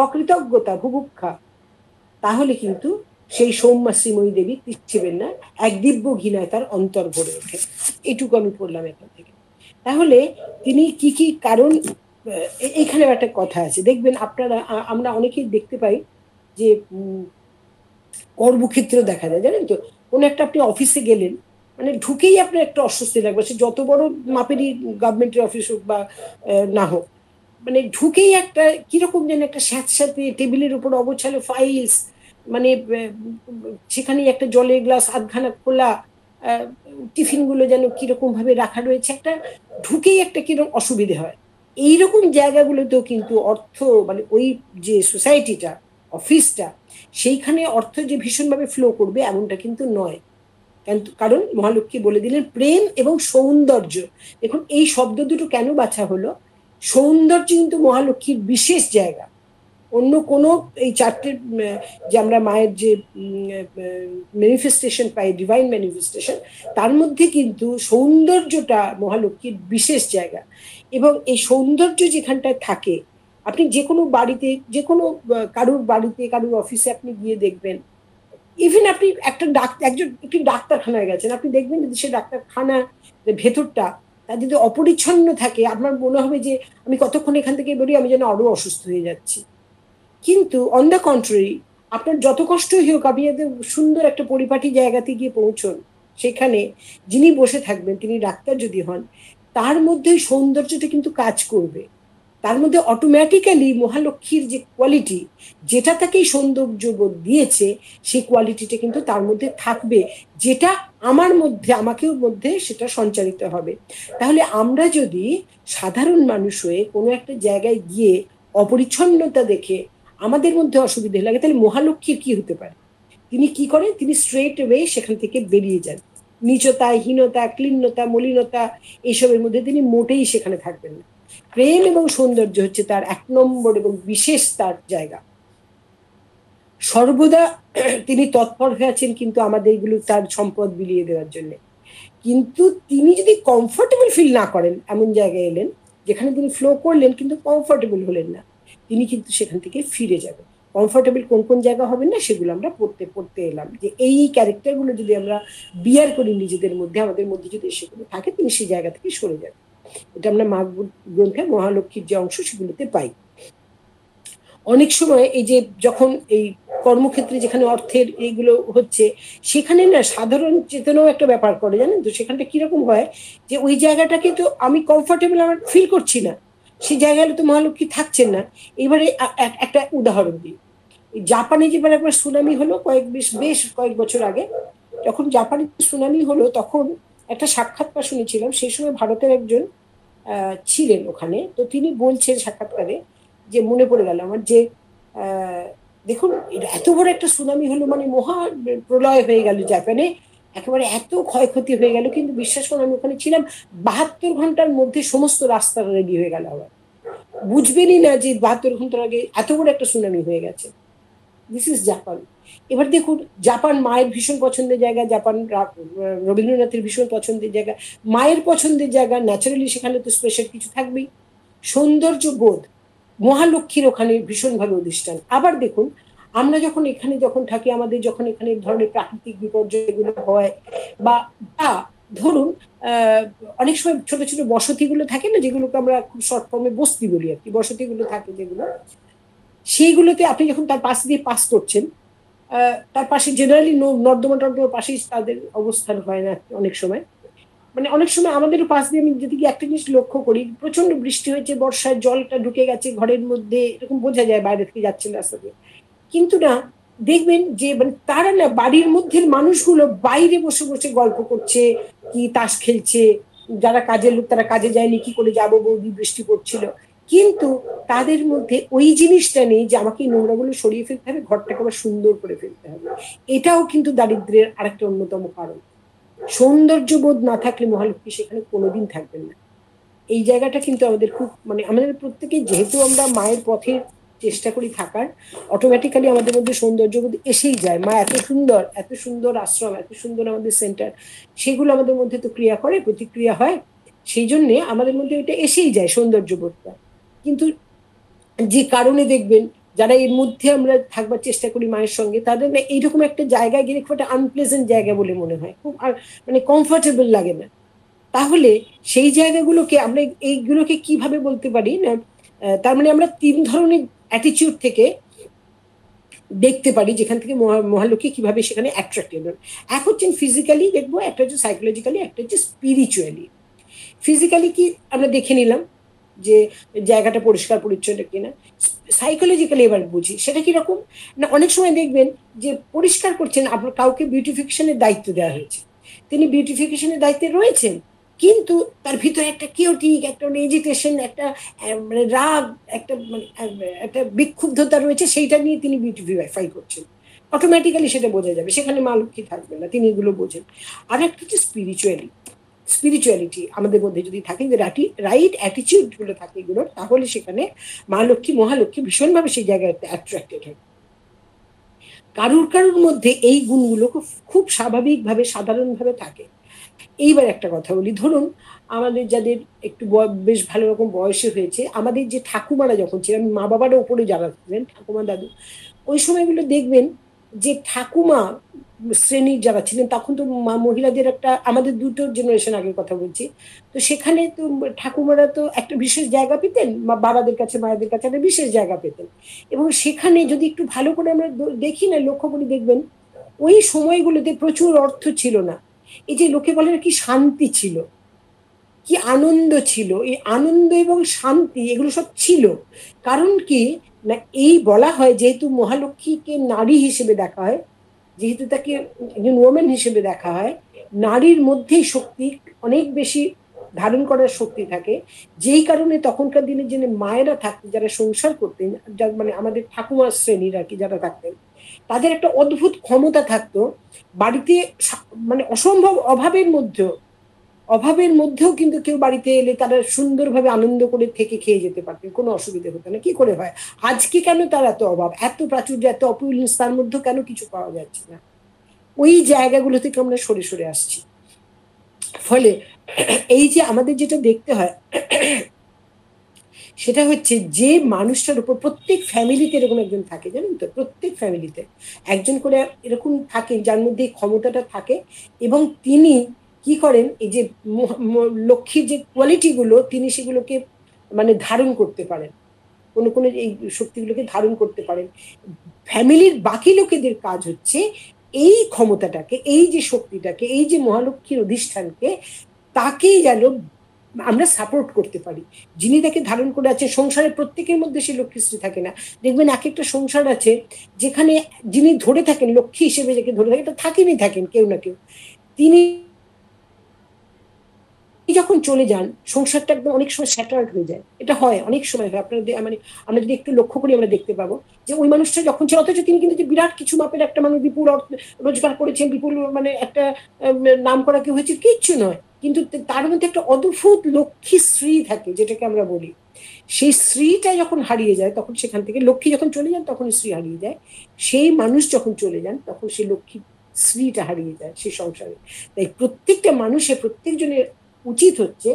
অকৃতজ্ঞতা ভুভুক্ষা তাহলে কিন্তু সেই সৌম্যা শ্রীময়ী দেবী তিচ্ছিবেন না এক দিব্য ঘৃণায় তার অন্তর ভরে ওঠে এটুকু আমি পড়লাম এখান থেকে তাহলে তিনি কি কি কারণ এখানে একটা কথা আছে দেখবেন আপনারা আমরা অনেকেই দেখতে পাই যে কর্মক্ষেত্র দেখা যায় জানেন তো কোনো একটা আপনি অফিসে গেলেন মানে ঢুকেই আপনার একটা অস্বস্তি লাগবে সে যত বড় মাপেরই গভর্নমেন্টের অফিস হোক বা না হোক মানে ঢুকেই একটা কিরকম যেন একটা স্যাঁতস্যাঁতে টেবিলের উপর অগোছালো ফাইলস মানে সেখানে একটা জলের গ্লাস আধখানা খোলা টিফিনগুলো যেন কীরকমভাবে রাখা রয়েছে একটা ঢুকেই একটা কীরকম অসুবিধে হয় এইরকম জায়গাগুলোতেও কিন্তু অর্থ মানে ওই যে সোসাইটিটা অফিসটা সেইখানে অর্থ যে ভীষণভাবে ফ্লো করবে এমনটা কিন্তু নয় কারণ মহালক্ষ্মী বলে দিলেন প্রেম এবং সৌন্দর্য এখন এই শব্দ দুটো কেন বাছা হলো সৌন্দর্য কিন্তু মহালক্ষ্মীর বিশেষ জায়গা অন্য কোনো এই চারটে যে আমরা মায়ের যে ম্যানিফেস্টেশন পাই ডিভাইন ম্যানিফেস্টেশন তার মধ্যে কিন্তু সৌন্দর্যটা মহালক্ষ্মীর বিশেষ জায়গা এবং এই সৌন্দর্য যেখানটায় থাকে আপনি যে কোনো বাড়িতে যে কোনো কারুর বাড়িতে কারুর অফিসে আপনি গিয়ে দেখবেন ইভেন আপনি একটা ডাক্তার একজন একটি ডাক্তারখানায় গেছেন আপনি দেখবেন যদি সে ডাক্তারখানার ভেতরটা তা যদি অপরিচ্ছন্ন থাকে আপনার মনে হবে যে আমি কতক্ষণ এখান থেকে বেরোই আমি যেন আরও অসুস্থ হয়ে যাচ্ছি কিন্তু অন দ্য কন্ট্রি আপনার যত কষ্টই হোক আপনি যাতে সুন্দর একটা পরিপাটি জায়গাতে গিয়ে পৌঁছন সেখানে যিনি বসে থাকবেন তিনি ডাক্তার যদি হন তার মধ্যে সৌন্দর্যটা কিন্তু কাজ করবে তার মধ্যে অটোমেটিক্যালি মহালক্ষ্মীর যে কোয়ালিটি যেটা তাকে সৌন্দর্য বোধ দিয়েছে সেই কোয়ালিটিটা কিন্তু তার মধ্যে থাকবে যেটা আমার মধ্যে আমাকেও মধ্যে সেটা সঞ্চালিত হবে তাহলে আমরা যদি সাধারণ মানুষ হয়ে কোনো একটা জায়গায় গিয়ে অপরিচ্ছন্নতা দেখে আমাদের মধ্যে অসুবিধে লাগে তাহলে মহালক্ষ্মীর কি হতে পারে তিনি কি করেন তিনি স্ট্রেট ওয়ে সেখান থেকে বেরিয়ে যান নিচতা হীনতা ক্লিন্নতা মলিনতা এইসবের মধ্যে তিনি মোটেই সেখানে থাকবেন না প্রেম এবং সৌন্দর্য হচ্ছে তার এক নম্বর এবং বিশেষ তার জায়গা সর্বদা তিনি তৎপর হয়ে আছেন কিন্তু আমাদের এগুলো তার সম্পদ বিলিয়ে দেওয়ার জন্য কিন্তু তিনি যদি কমফোর্টেবল ফিল না করেন এমন জায়গায় এলেন যেখানে তিনি ফ্লো করলেন কিন্তু কমফোর্টেবল হলেন না তিনি কিন্তু সেখান থেকে ফিরে যাবেন কমফোর্টেবল কোন কোন জায়গা হবে না সেগুলো আমরা পড়তে পড়তে এলাম যে এই ক্যারেক্টারগুলো যদি আমরা বিয়ার করি নিজেদের মধ্যে আমাদের মধ্যে যদি সেগুলো থাকে তিনি সেই জায়গা থেকে সরে যাবেন এটা আমরা মা গ্রন্থে মহালক্ষীর যে অংশ সেগুলোতে পাই অনেক সময় এই যে যখন এই কর্মক্ষেত্রে যেখানে অর্থের এইগুলো হচ্ছে সেখানে না সাধারণ চেতনাও একটা ব্যাপার করে জানেন তো সেখানটা কিরকম হয় যে ওই জায়গাটাকে তো আমি কমফোর্টেবল আমার ফিল করছি না সে জায়গায় তো মহালক্ষ্মী থাকছেন না এবারে একটা উদাহরণ দিই জাপানে যেবার একবার সুনামি হলো কয়েক বেশ বেশ কয়েক বছর আগে যখন জাপানে সুনামি হলো তখন একটা সাক্ষাৎকার শুনেছিলাম সেই সময় ভারতের একজন ছিলেন ওখানে তো তিনি বলছেন সাক্ষাৎকারে যে মনে পড়ে গেল আমার যে দেখুন এত বড় একটা সুনামি হলো মানে মহা প্রলয় হয়ে গেল জাপানে একেবারে এত ক্ষয়ক্ষতি হয়ে গেল কিন্তু বিশ্বাস করুন আমি ওখানে ছিলাম বাহাত্তর ঘন্টার মধ্যে সমস্ত রাস্তা রেডি হয়ে গেল আবার বুঝবেনই না যে বাহাত্তর ঘন্টার আগে এত বড় একটা সুনামি হয়ে গেছে দিস ইজ জাপান এবার দেখুন জাপান মায়ের ভীষণ পছন্দের জায়গা জাপান রবীন্দ্রনাথের ভীষণ পছন্দের জায়গা মায়ের পছন্দের জায়গা ন্যাচারালি সেখানে তো স্পেশাল কিছু থাকবেই সৌন্দর্য বোধ মহালক্ষ্মীর ওখানে ভীষণভাবে অধিষ্ঠান আবার দেখুন আমরা যখন এখানে যখন থাকি আমাদের যখন এখানে ধরনের প্রাকৃতিক বিপর্যয়গুলো হয় বা বা ধরুন অনেক সময় ছোট ছোট বসতিগুলো থাকে না যেগুলোকে আমরা খুব শর্ট ফর্মে বস্তি বলি আর কি বসতিগুলো থাকে যেগুলো সেইগুলোতে আপনি যখন তার পাশ দিয়ে পাস করছেন তার পাশে জেনারেলি নর্দমা টর্দমার পাশেই তাদের অবস্থান হয় না অনেক সময় মানে অনেক সময় আমাদেরও পাশ দিয়ে আমি যদি একটা জিনিস লক্ষ্য করি প্রচন্ড বৃষ্টি হয়েছে বর্ষায় জলটা ঢুকে গেছে ঘরের মধ্যে এরকম বোঝা যায় বাইরে থেকে যাচ্ছে রাস্তা দিয়ে কিন্তু না দেখবেন যে মানে তারা না বাড়ির মধ্যের মানুষগুলো বাইরে বসে বসে গল্প করছে কি তাস খেলছে যারা কাজের লোক তারা কাজে যায়নি কি করে যাবো বৌদি বৃষ্টি করছিল কিন্তু তাদের মধ্যে ওই জিনিসটা নেই যে আমাকে নোংরাগুলো সরিয়ে ফেলতে হবে ঘরটাকে আবার সুন্দর করে ফেলতে হবে এটাও কিন্তু দারিদ্রের আরেকটা অন্যতম কারণ সৌন্দর্যবোধ না থাকলে মহালক্ষ্মী সেখানে কোনোদিন থাকবেন না এই জায়গাটা কিন্তু আমাদের খুব মানে আমাদের প্রত্যেকে যেহেতু আমরা মায়ের পথে চেষ্টা করি থাকার অটোমেটিক্যালি আমাদের মধ্যে সৌন্দর্যবোধ এসেই যায় মা এত সুন্দর এত সুন্দর আশ্রম এত সুন্দর আমাদের সেন্টার সেগুলো আমাদের মধ্যে তো ক্রিয়া করে প্রতিক্রিয়া হয় সেই জন্যে আমাদের মধ্যে ওইটা এসেই যায় সৌন্দর্যবোধটা কিন্তু যে কারণে দেখবেন যারা এর মধ্যে আমরা থাকবার চেষ্টা করি মায়ের সঙ্গে তাদের না এইরকম একটা জায়গায় গেলে খুব একটা আনপ্লেজেন্ট জায়গা বলে মনে হয় খুব আর মানে কমফোর্টেবল লাগে না তাহলে সেই জায়গাগুলোকে আমরা এইগুলোকে কিভাবে বলতে পারি না তার মানে আমরা তিন ধরনের অ্যাটিচিউড থেকে দেখতে পারি যেখান থেকে মহালক্ষ্মী কিভাবে সেখানে অ্যাট্রাক্টিভ হন এক হচ্ছেন ফিজিক্যালি দেখবো একটা হচ্ছে সাইকোলজিক্যালি একটা হচ্ছে স্পিরিচুয়ালি ফিজিক্যালি কি আমরা দেখে নিলাম যে জায়গাটা পরিষ্কার পরিচ্ছন্ন কিনা সাইকোলজিক্যালি এবার বুঝি সেটা কীরকম না অনেক সময় দেখবেন যে পরিষ্কার করছেন আপনার কাউকে বিউটিফিকেশনের দায়িত্ব দেওয়া হয়েছে তিনি বিউটিফিকেশনের দায়িত্বে রয়েছেন কিন্তু তার ভিতরে একটা কিওটিক একটা এজিটেশন একটা মানে রাগ একটা মানে একটা বিক্ষুব্ধতা রয়েছে সেইটা নিয়ে তিনি ভিভাইফাই করছেন অটোমেটিক্যালি সেটা বোঝা যাবে সেখানে মা লক্ষ্মী থাকবে না তিনি এগুলো বোঝেন আর একটা হচ্ছে স্পিরিচুয়ালি স্পিরিচুয়ালিটি আমাদের মধ্যে যদি থাকে যে রাটি রাইট অ্যাটিচিউডগুলো থাকে এগুলোর তাহলে সেখানে মা লক্ষ্মী মহালক্ষ্মী ভীষণভাবে সেই জায়গায় অ্যাট্রাক্টেড হয় কারুর কারুর মধ্যে এই গুণগুলো খুব স্বাভাবিকভাবে সাধারণভাবে থাকে এইবার একটা কথা বলি ধরুন আমাদের যাদের একটু বেশ ভালো রকম বয়সে হয়েছে আমাদের যে ঠাকুমারা যখন ছিলেন মা বাবারা ওপরে যারা ছিলেন ঠাকুমা দাদু ওই সময়গুলো দেখবেন যে ঠাকুমা শ্রেণীর যারা ছিলেন তখন তো মা মহিলাদের একটা আমাদের দুটো জেনারেশন আগের কথা বলছি তো সেখানে তো ঠাকুমারা তো একটা বিশেষ জায়গা পেতেন বা বাবাদের কাছে মায়েদের কাছে একটা বিশেষ জায়গা পেতেন এবং সেখানে যদি একটু ভালো করে আমরা দেখি না লক্ষ্য করে দেখবেন ওই সময়গুলোতে প্রচুর অর্থ ছিল না এই যে লোকে বলে কি শান্তি ছিল কি আনন্দ ছিল এই আনন্দ এবং শান্তি এগুলো সব ছিল কারণ কি না এই বলা হয় যেহেতু মহালক্ষ্মীকে নারী হিসেবে দেখা হয় যেহেতু তাকে একজন ওমেন হিসেবে দেখা হয় নারীর মধ্যেই শক্তি অনেক বেশি ধারণ করার শক্তি থাকে যেই কারণে তখনকার দিনে যিনি মায়েরা থাকতেন যারা সংসার করতেন যার মানে আমাদের ঠাকুমার শ্রেণীর আর কি যারা থাকতেন তাদের একটা অদ্ভুত ক্ষমতা থাকতো বাড়িতে মানে অসম্ভব অভাবের মধ্যেও অভাবের মধ্যেও কিন্তু কেউ বাড়িতে এলে তারা সুন্দরভাবে আনন্দ করে থেকে খেয়ে যেতে পারতেন কোনো অসুবিধে হতো না কি করে হয় আজকে কেন তার এত অভাব এত প্রাচুর্য এত অপুলেন্স তার মধ্যে কেন কিছু পাওয়া যাচ্ছে না ওই জায়গাগুলো থেকে আমরা সরে সরে আসছি ফলে এই যে আমাদের যেটা দেখতে হয় সেটা হচ্ছে যে মানুষটার উপর প্রত্যেক ফ্যামিলিতে এরকম একজন থাকে জানেন তো প্রত্যেক ফ্যামিলিতে একজন করে এরকম থাকে যার মধ্যে ক্ষমতাটা থাকে এবং তিনি কি করেন এই যে লক্ষ্মীর যে কোয়ালিটিগুলো তিনি সেগুলোকে মানে ধারণ করতে পারেন কোনো কোনো এই শক্তিগুলোকে ধারণ করতে পারেন ফ্যামিলির বাকি লোকেদের কাজ হচ্ছে এই ক্ষমতাটাকে এই যে শক্তিটাকে এই যে মহালক্ষ্মীর অধিষ্ঠানকে তাকেই যেন আমরা সাপোর্ট করতে পারি যিনি তাকে ধারণ করে আছে সংসারের প্রত্যেকের মধ্যে সে লক্ষ্মীশ্রী থাকে না দেখবেন এক একটা সংসার আছে যেখানে যিনি ধরে থাকেন লক্ষ্মী হিসেবে যাকে ধরে থাকেন এটা থাকেনই থাকেন কেউ না কেউ তিনি যখন চলে যান সংসারটা একদম অনেক সময় স্যাটার্ড হয়ে যায় এটা হয় অনেক সময় হয় আপনারা মানে আমরা যদি একটু লক্ষ্য করি আমরা দেখতে পাবো যে ওই মানুষটা যখন ছিল অথচ তিনি কিন্তু বিরাট কিছু মাপের একটা মানুষ বিপুল রোজগার করেছেন বিপুল মানে একটা নাম করা কি হয়েছে কিচ্ছু নয় কিন্তু তার মধ্যে একটা অদ্ভুত লক্ষ্মী শ্রী থাকে যেটাকে আমরা বলি সেই শ্রীটা যখন হারিয়ে যায় তখন সেখান থেকে লক্ষ্মী যখন চলে যান তখন শ্রী হারিয়ে যায় সেই মানুষ যখন চলে যান তখন সেই লক্ষ্মী শ্রীটা হারিয়ে যায় সেই সংসারে তাই প্রত্যেকটা মানুষের প্রত্যেকজনের উচিত হচ্ছে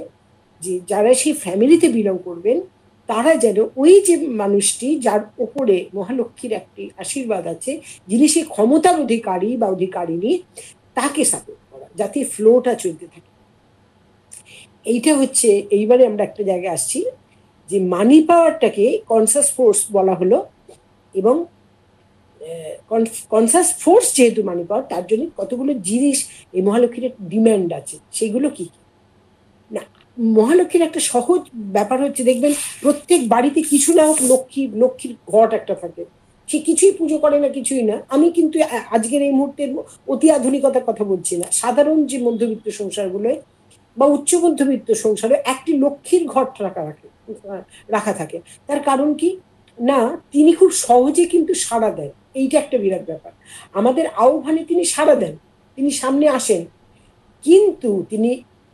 যে যারা সেই ফ্যামিলিতে বিলং করবেন তারা যেন ওই যে মানুষটি যার ওপরে মহালক্ষ্মীর একটি আশীর্বাদ আছে যিনি সেই ক্ষমতার অধিকারী বা অধিকারিণী তাকে সাপোর্ট করা যাতে ফ্লোটা চলতে থাকে এইটা হচ্ছে এইবারে আমরা একটা জায়গায় আসছি যে মানি পাওয়ারটাকে কনসাস ফোর্স বলা হলো এবং কনসাস ফোর্স যেহেতু মানি পাওয়ার তার জন্য কতগুলো জিনিস এই মহালক্ষ্মীর ডিম্যান্ড আছে সেগুলো কী কী মহালক্ষ্মীর একটা সহজ ব্যাপার হচ্ছে দেখবেন প্রত্যেক বাড়িতে কিছু না হোক লক্ষ্মী লক্ষ্মীর ঘট একটা থাকে সে কিছুই পুজো করে না কিছুই না আমি কিন্তু আজকের এই মুহূর্তের অতি আধুনিকতার কথা বলছি না সাধারণ যে মধ্যবিত্ত সংসারগুলোয় বা উচ্চ মধ্যবিত্ত সংসারে একটি লক্ষ্মীর ঘট রাখা রাখে রাখা থাকে তার কারণ কি না তিনি খুব সহজে কিন্তু সাড়া দেন এইটা একটা বিরাট ব্যাপার আমাদের আহ্বানে তিনি সাড়া দেন তিনি সামনে আসেন কিন্তু তিনি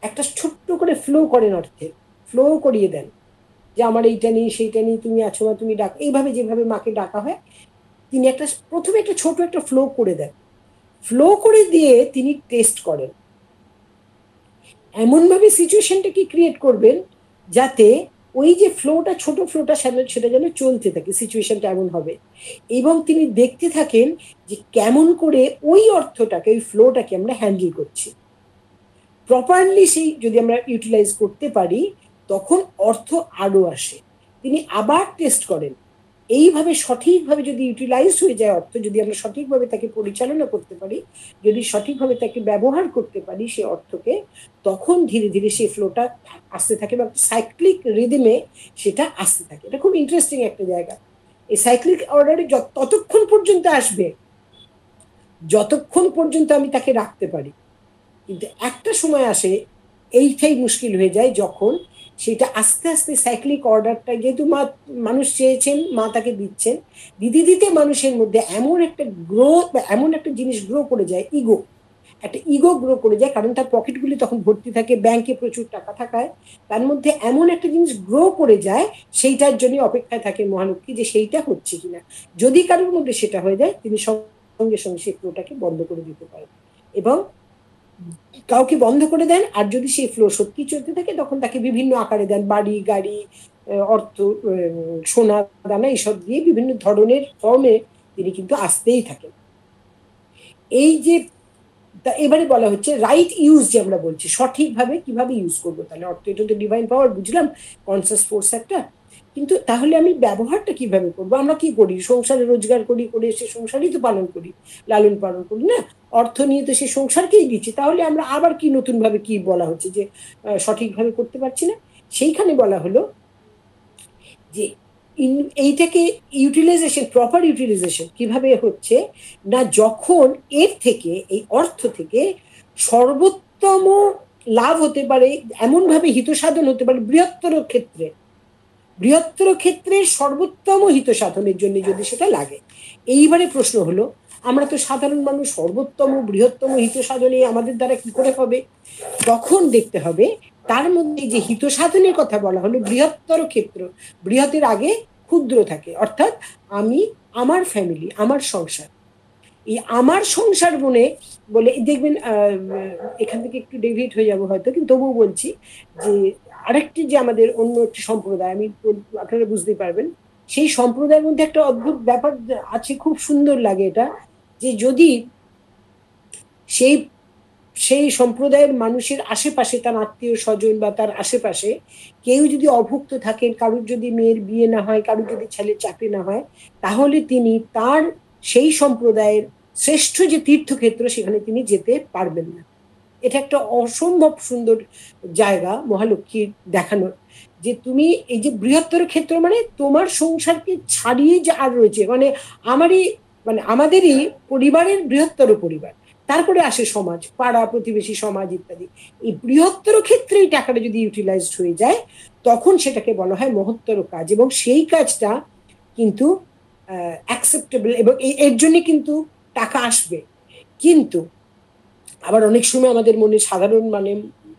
একটা ছোট্ট করে ফ্লো করেন অর্থে ফ্লো করিয়ে দেন যে আমার এইটা নেই সেইটা নেই তুমি আছো না তুমি ডাক এইভাবে যেভাবে মাকে ডাকা হয় তিনি একটা প্রথমে একটা ছোট একটা ফ্লো করে দেন ফ্লো করে দিয়ে তিনি টেস্ট করেন এমনভাবে সিচুয়েশনটা কি ক্রিয়েট করবেন যাতে ওই যে ফ্লোটা ছোট ফ্লোটা সেটা যেন চলতে থাকে সিচুয়েশনটা এমন হবে এবং তিনি দেখতে থাকেন যে কেমন করে ওই অর্থটাকে ওই ফ্লোটাকে আমরা হ্যান্ডেল করছি প্রপারলি সেই যদি আমরা ইউটিলাইজ করতে পারি তখন অর্থ আরও আসে তিনি আবার টেস্ট করেন এইভাবে সঠিকভাবে যদি ইউটিলাইজ হয়ে যায় অর্থ যদি আমরা সঠিকভাবে তাকে পরিচালনা করতে পারি যদি সঠিকভাবে তাকে ব্যবহার করতে পারি সে অর্থকে তখন ধীরে ধীরে সেই ফ্লোটা আসতে থাকে বা সাইক্লিক রিদিমে সেটা আসতে থাকে এটা খুব ইন্টারেস্টিং একটা জায়গা এই সাইক্লিক অর্ডারে ততক্ষণ পর্যন্ত আসবে যতক্ষণ পর্যন্ত আমি তাকে রাখতে পারি কিন্তু একটা সময় আসে এইটাই মুশকিল হয়ে যায় যখন সেটা আস্তে আস্তে সাইক্লিক অর্ডারটা যেহেতু মা মানুষ চেয়েছেন মা তাকে দিচ্ছেন দিদি দিতে মানুষের মধ্যে এমন একটা গ্রো এমন একটা জিনিস গ্রো করে যায় ইগো একটা ইগো গ্রো করে যায় কারণ তার পকেটগুলি তখন ভর্তি থাকে ব্যাংকে প্রচুর টাকা থাকায় তার মধ্যে এমন একটা জিনিস গ্রো করে যায় সেইটার জন্য অপেক্ষায় থাকে মহালক্ষ্মী যে সেইটা হচ্ছে কিনা যদি কারোর মধ্যে সেটা হয়ে যায় তিনি সঙ্গে সঙ্গে সেই গ্রোটাকে বন্ধ করে দিতে পারেন এবং কাউকে বন্ধ করে দেন আর যদি সেই ফ্লো সত্যি চলতে থাকে তখন তাকে বিভিন্ন আকারে দেন বাড়ি গাড়ি অর্থ সোনা দানা এইসব দিয়ে বিভিন্ন ধরনের ফর্মে তিনি কিন্তু আসতেই থাকেন এই যে এবারে বলা হচ্ছে রাইট ইউজ যে আমরা বলছি সঠিকভাবে কিভাবে ইউজ করব তাহলে অর্থ এটা তো ডিভাইন পাওয়ার বুঝলাম কনসাস ফোর্স একটা কিন্তু তাহলে আমি ব্যবহারটা কিভাবে করবো আমরা কি করি সংসারে রোজগার করি করে এসে সংসারই তো পালন করি লালন পালন করি না অর্থ নিয়ে তো সে সংসারকেই দিচ্ছে তাহলে আমরা আবার কি নতুনভাবে কি বলা হচ্ছে যে সঠিকভাবে করতে পারছি না সেইখানে বলা হলো যে এইটাকে ইউটিলাইজেশন প্রপার ইউটিলাইজেশন কিভাবে হচ্ছে না যখন এর থেকে এই অর্থ থেকে সর্বোত্তম লাভ হতে পারে এমনভাবে হিতসাধন হতে পারে বৃহত্তর ক্ষেত্রে বৃহত্তর ক্ষেত্রের সর্বোত্তম হিত সাধনের জন্য যদি সেটা লাগে এইবারে প্রশ্ন হলো আমরা তো সাধারণ মানুষ সর্বোত্তম বৃহত্তম হিত সাধনে আমাদের দ্বারা কি করে হবে তখন দেখতে হবে তার মধ্যে যে হিত সাধনের কথা বলা হলো বৃহত্তর ক্ষেত্র বৃহতের আগে ক্ষুদ্র থাকে অর্থাৎ আমি আমার ফ্যামিলি আমার সংসার এই আমার সংসার বনে বলে দেখবেন এখান থেকে একটু ডেভিট হয়ে যাবো হয়তো কিন্তু তবুও বলছি যে আরেকটি যে আমাদের অন্য একটি সম্প্রদায় আমি আপনারা বুঝতেই পারবেন সেই সম্প্রদায়ের মধ্যে একটা অদ্ভুত ব্যাপার আছে খুব সুন্দর লাগে এটা যে যদি সেই সেই সম্প্রদায়ের মানুষের আশেপাশে তার আত্মীয় স্বজন বা তার আশেপাশে কেউ যদি অভুক্ত থাকেন কারুর যদি মেয়ের বিয়ে না হয় কারুর যদি ছেলে চাকরি না হয় তাহলে তিনি তার সেই সম্প্রদায়ের শ্রেষ্ঠ যে তীর্থক্ষেত্র সেখানে তিনি যেতে পারবেন না এটা একটা অসম্ভব সুন্দর জায়গা মহালক্ষ্মীর দেখানোর যে তুমি এই যে বৃহত্তর ক্ষেত্র মানে তোমার সংসারকে ছাড়িয়ে যে আর রয়েছে মানে আমারই মানে আমাদেরই পরিবারের বৃহত্তর পরিবার তারপরে আসে সমাজ পাড়া প্রতিবেশী সমাজ ইত্যাদি এই বৃহত্তর ক্ষেত্রে এই টাকাটা যদি ইউটিলাইজড হয়ে যায় তখন সেটাকে বলা হয় মহত্তর কাজ এবং সেই কাজটা কিন্তু অ্যাকসেপ্টেবল এবং এর জন্য কিন্তু টাকা আসবে কিন্তু আবার অনেক সময় আমাদের মনে সাধারণ মানে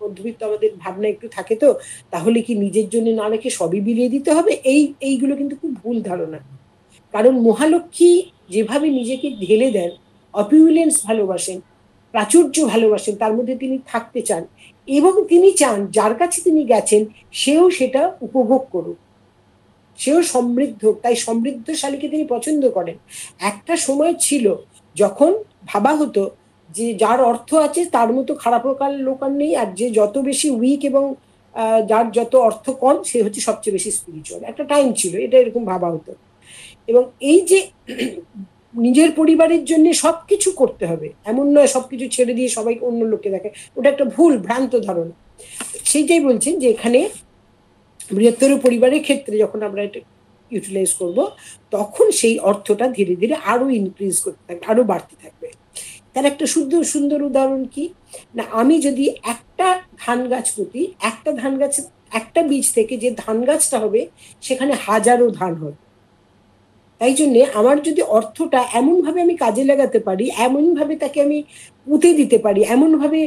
মধ্যবিত্ত আমাদের ভাবনা একটু থাকে তো তাহলে কি নিজের জন্য না রেখে সবই বিলিয়ে দিতে হবে এই এইগুলো কিন্তু খুব ভুল ধারণা কারণ মহালক্ষ্মী যেভাবে নিজেকে ঢেলে দেন অপিউলেন্স ভালোবাসেন প্রাচুর্য ভালোবাসেন তার মধ্যে তিনি থাকতে চান এবং তিনি চান যার কাছে তিনি গেছেন সেও সেটা উপভোগ করুক সেও সমৃদ্ধ তাই সমৃদ্ধশালীকে তিনি পছন্দ করেন একটা সময় ছিল যখন ভাবা হতো যে যার অর্থ আছে তার মতো খারাপ প্রকার লোক আর নেই আর যে যত বেশি উইক এবং যার যত অর্থ কম সে হচ্ছে সবচেয়ে বেশি স্পিরিচুয়াল একটা টাইম ছিল এটা এরকম ভাবা হতো এবং এই যে নিজের পরিবারের জন্য সব কিছু করতে হবে এমন নয় সব কিছু ছেড়ে দিয়ে সবাই অন্য লোককে দেখে ওটা একটা ভুল ভ্রান্ত ধারণা সেইটাই বলছেন যে এখানে বৃহত্তর পরিবারের ক্ষেত্রে যখন আমরা এটা ইউটিলাইজ করব তখন সেই অর্থটা ধীরে ধীরে আরো ইনক্রিজ করতে থাকবে আরো বাড়তে থাকবে তার একটা সুন্দর সুন্দর উদাহরণ কি না আমি যদি একটা ধান গাছ পুঁতি একটা ধান গাছ একটা বীজ থেকে যে ধান গাছটা হবে সেখানে হাজারো ধান হবে তাই জন্যে আমার যদি অর্থটা এমনভাবে আমি কাজে লাগাতে পারি এমনভাবে তাকে আমি পুঁতে দিতে পারি এমনভাবে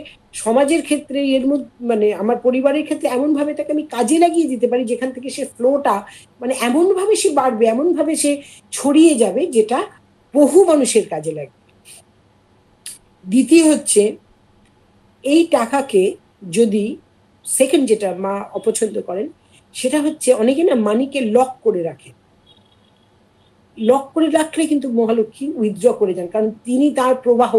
সমাজের ক্ষেত্রে এর মধ্যে মানে আমার পরিবারের ক্ষেত্রে এমনভাবে তাকে আমি কাজে লাগিয়ে দিতে পারি যেখান থেকে সে ফ্লোটা মানে এমনভাবে সে বাড়বে এমনভাবে সে ছড়িয়ে যাবে যেটা বহু মানুষের কাজে লাগবে দ্বিতীয় হচ্ছে এই টাকাকে যদি সেকেন্ড যেটা মা অপছন্দ করেন সেটা হচ্ছে অনেকে না মানিকে লক করে রাখে লক করে রাখলে কিন্তু মহালক্ষ্মী উইথড্র করে যান কারণ তিনি তার প্রবাহ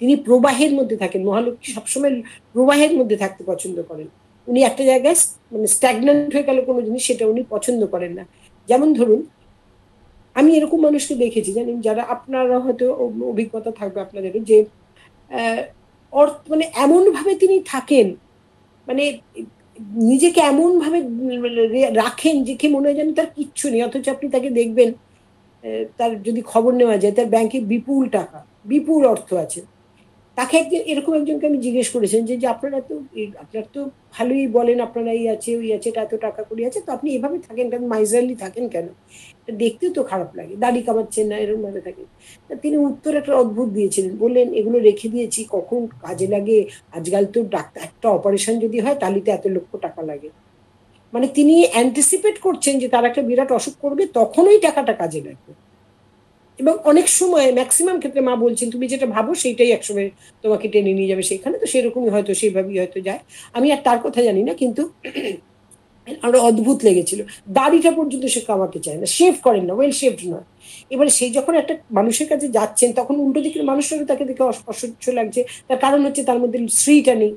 তিনি প্রবাহের মধ্যে থাকেন মহালক্ষ্মী সবসময় প্রবাহের মধ্যে থাকতে পছন্দ করেন উনি একটা জায়গায় মানে স্ট্যাগনেন্ট হয়ে গেল কোনো জিনিস সেটা উনি পছন্দ করেন না যেমন ধরুন আমি এরকম মানুষকে দেখেছি জানেন যারা আপনারা হয়তো অভিজ্ঞতা থাকবে আপনাদেরও যে মানে এমনভাবে তিনি থাকেন মানে নিজেকে এমনভাবে রাখেন যে কি মনে হয় যেন তার কিচ্ছু নেই অথচ আপনি তাকে দেখবেন তার যদি খবর নেওয়া যায় তার ব্যাংকে বিপুল টাকা বিপুল অর্থ আছে তাকে একজন এরকম একজনকে আমি জিজ্ঞেস করেছেন যে আপনারা তো আপনার তো ভালোই বলেন আপনারা এই আছে ওই আছে এটা এত টাকা করি আছে তো আপনি এভাবে থাকেন কেন মাইজারলি থাকেন কেন দেখতেও তো খারাপ লাগে দাড়ি কামাচ্ছেন না এরকম ভাবে থাকে তিনি উত্তর একটা অদ্ভুত দিয়েছিলেন বললেন এগুলো রেখে দিয়েছি কখন কাজে লাগে আজকাল তো ডাক্তার একটা অপারেশন যদি হয় তাহলে তো এত লক্ষ টাকা লাগে মানে তিনি অ্যান্টিসিপেট করছেন যে তার একটা বিরাট অসুখ করবে তখনই টাকাটা কাজে লাগবে এবং অনেক সময় ম্যাক্সিমাম ক্ষেত্রে মা বলছেন তুমি যেটা ভাবো সেইটাই একসময় তোমাকে টেনে নিয়ে যাবে সেখানে তো সেরকমই হয়তো সেইভাবেই হয়তো যায় আমি আর তার কথা জানি না কিন্তু আমরা অদ্ভুত লেগেছিল দাড়িটা পর্যন্ত সে কামাতে চায় না শেভ করেন না ওয়েল শেভড না এবারে সে যখন একটা মানুষের কাছে যাচ্ছেন তখন উল্টো দিকের মানুষটারও তাকে দেখে অসহ্য লাগছে তার কারণ হচ্ছে তার মধ্যে শ্রীটা নেই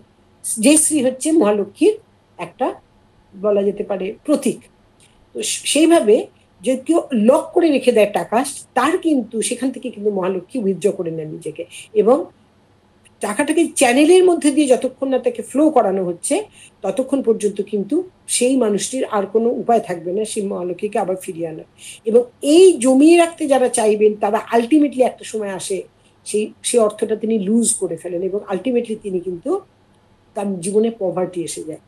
যে শ্রী হচ্ছে মহালক্ষ্মীর একটা বলা যেতে পারে প্রতীক তো সেইভাবে যে কেউ লক করে রেখে দেয় টাকা তার কিন্তু সেখান থেকে কিন্তু মহালক্ষ্মী উইথড্র করে নেন নিজেকে এবং টাকাটাকে চ্যানেলের মধ্যে দিয়ে যতক্ষণ না তাকে ফ্লো করানো হচ্ছে ততক্ষণ পর্যন্ত কিন্তু সেই মানুষটির আর কোনো উপায় থাকবে না সেই মহালক্ষীকে আবার ফিরিয়ে আনার এবং এই জমিয়ে রাখতে যারা চাইবেন তারা আলটিমেটলি একটা সময় আসে সেই সেই অর্থটা তিনি লুজ করে ফেলেন এবং আলটিমেটলি তিনি কিন্তু তার জীবনে পভার্টি এসে যায়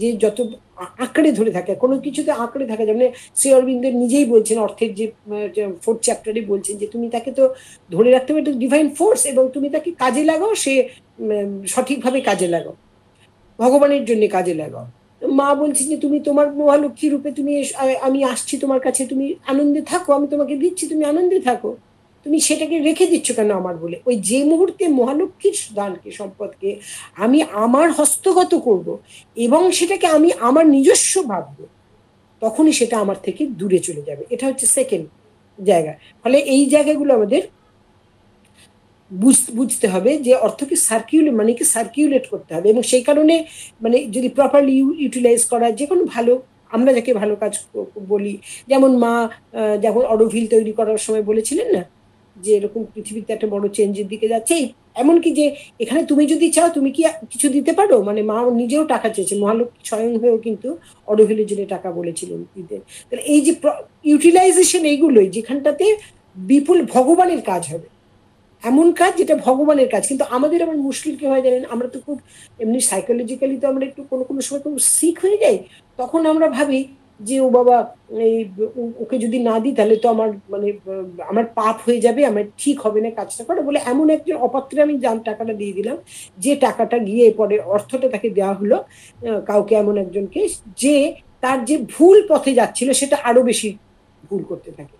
যে যত আঁকড়ে ধরে থাকে কোনো কিছুতে আঁকড়ে থাকে যেমন সে অরবিন্দ নিজেই বলছেন অর্থের যে ফোর্থ চ্যাপ্টারে বলছেন যে তুমি তাকে তো ধরে রাখতে হবে ডিভাইন ফোর্স এবং তুমি তাকে কাজে লাগাও সে সঠিকভাবে কাজে লাগাও ভগবানের জন্য কাজে লাগাও মা বলছে যে তুমি তোমার মহালক্ষী রূপে তুমি আমি আসছি তোমার কাছে তুমি আনন্দে থাকো আমি তোমাকে দিচ্ছি তুমি আনন্দে থাকো তুমি সেটাকে রেখে দিচ্ছ কেন আমার বলে ওই যে মুহূর্তে মহালক্ষ্মীর দানকে সম্পদকে আমি আমার হস্তগত করব এবং সেটাকে আমি আমার নিজস্ব ভাবব তখনই সেটা আমার থেকে দূরে চলে যাবে এটা হচ্ছে সেকেন্ড জায়গা ফলে এই জায়গাগুলো আমাদের বুঝতে হবে যে অর্থকে সার্কিউলেট মানে কি সার্কিউলেট করতে হবে এবং সেই কারণে মানে যদি প্রপারলি ইউটিলাইজ করা যে কোনো ভালো আমরা যাকে ভালো কাজ বলি যেমন মা যখন অরভিল তৈরি করার সময় বলেছিলেন না যে এরকম পৃথিবীতে একটা বড় চেঞ্জের দিকে যাচ্ছে এমনকি যে এখানে তুমি যদি চাও তুমি কি কিছু দিতে পারো মানে মা নিজেও টাকা চেয়েছে মহালক্ষ্মী স্বয়ং হয়েও কিন্তু অরোভেলের জন্য টাকা বলেছিলেন দিতে তাহলে এই যে ইউটিলাইজেশন এইগুলোই যেখানটাতে বিপুল ভগবানের কাজ হবে এমন কাজ যেটা ভগবানের কাজ কিন্তু আমাদের আবার মুশকিল কি হয় জানেন আমরা তো খুব এমনি সাইকোলজিক্যালি তো আমরা একটু কোনো কোনো সময় খুব সিক হয়ে যাই তখন আমরা ভাবি যে ও বাবা এই ওকে যদি না দিই তাহলে তো আমার মানে আমার পাপ হয়ে যাবে আমার ঠিক হবে না কাজটা করে বলে এমন একজন অপাত্রে আমি টাকাটা দিয়ে দিলাম যে টাকাটা গিয়ে পরে অর্থটা তাকে দেওয়া হলো কাউকে এমন একজনকে যে তার যে ভুল পথে যাচ্ছিল সেটা আরো বেশি ভুল করতে থাকে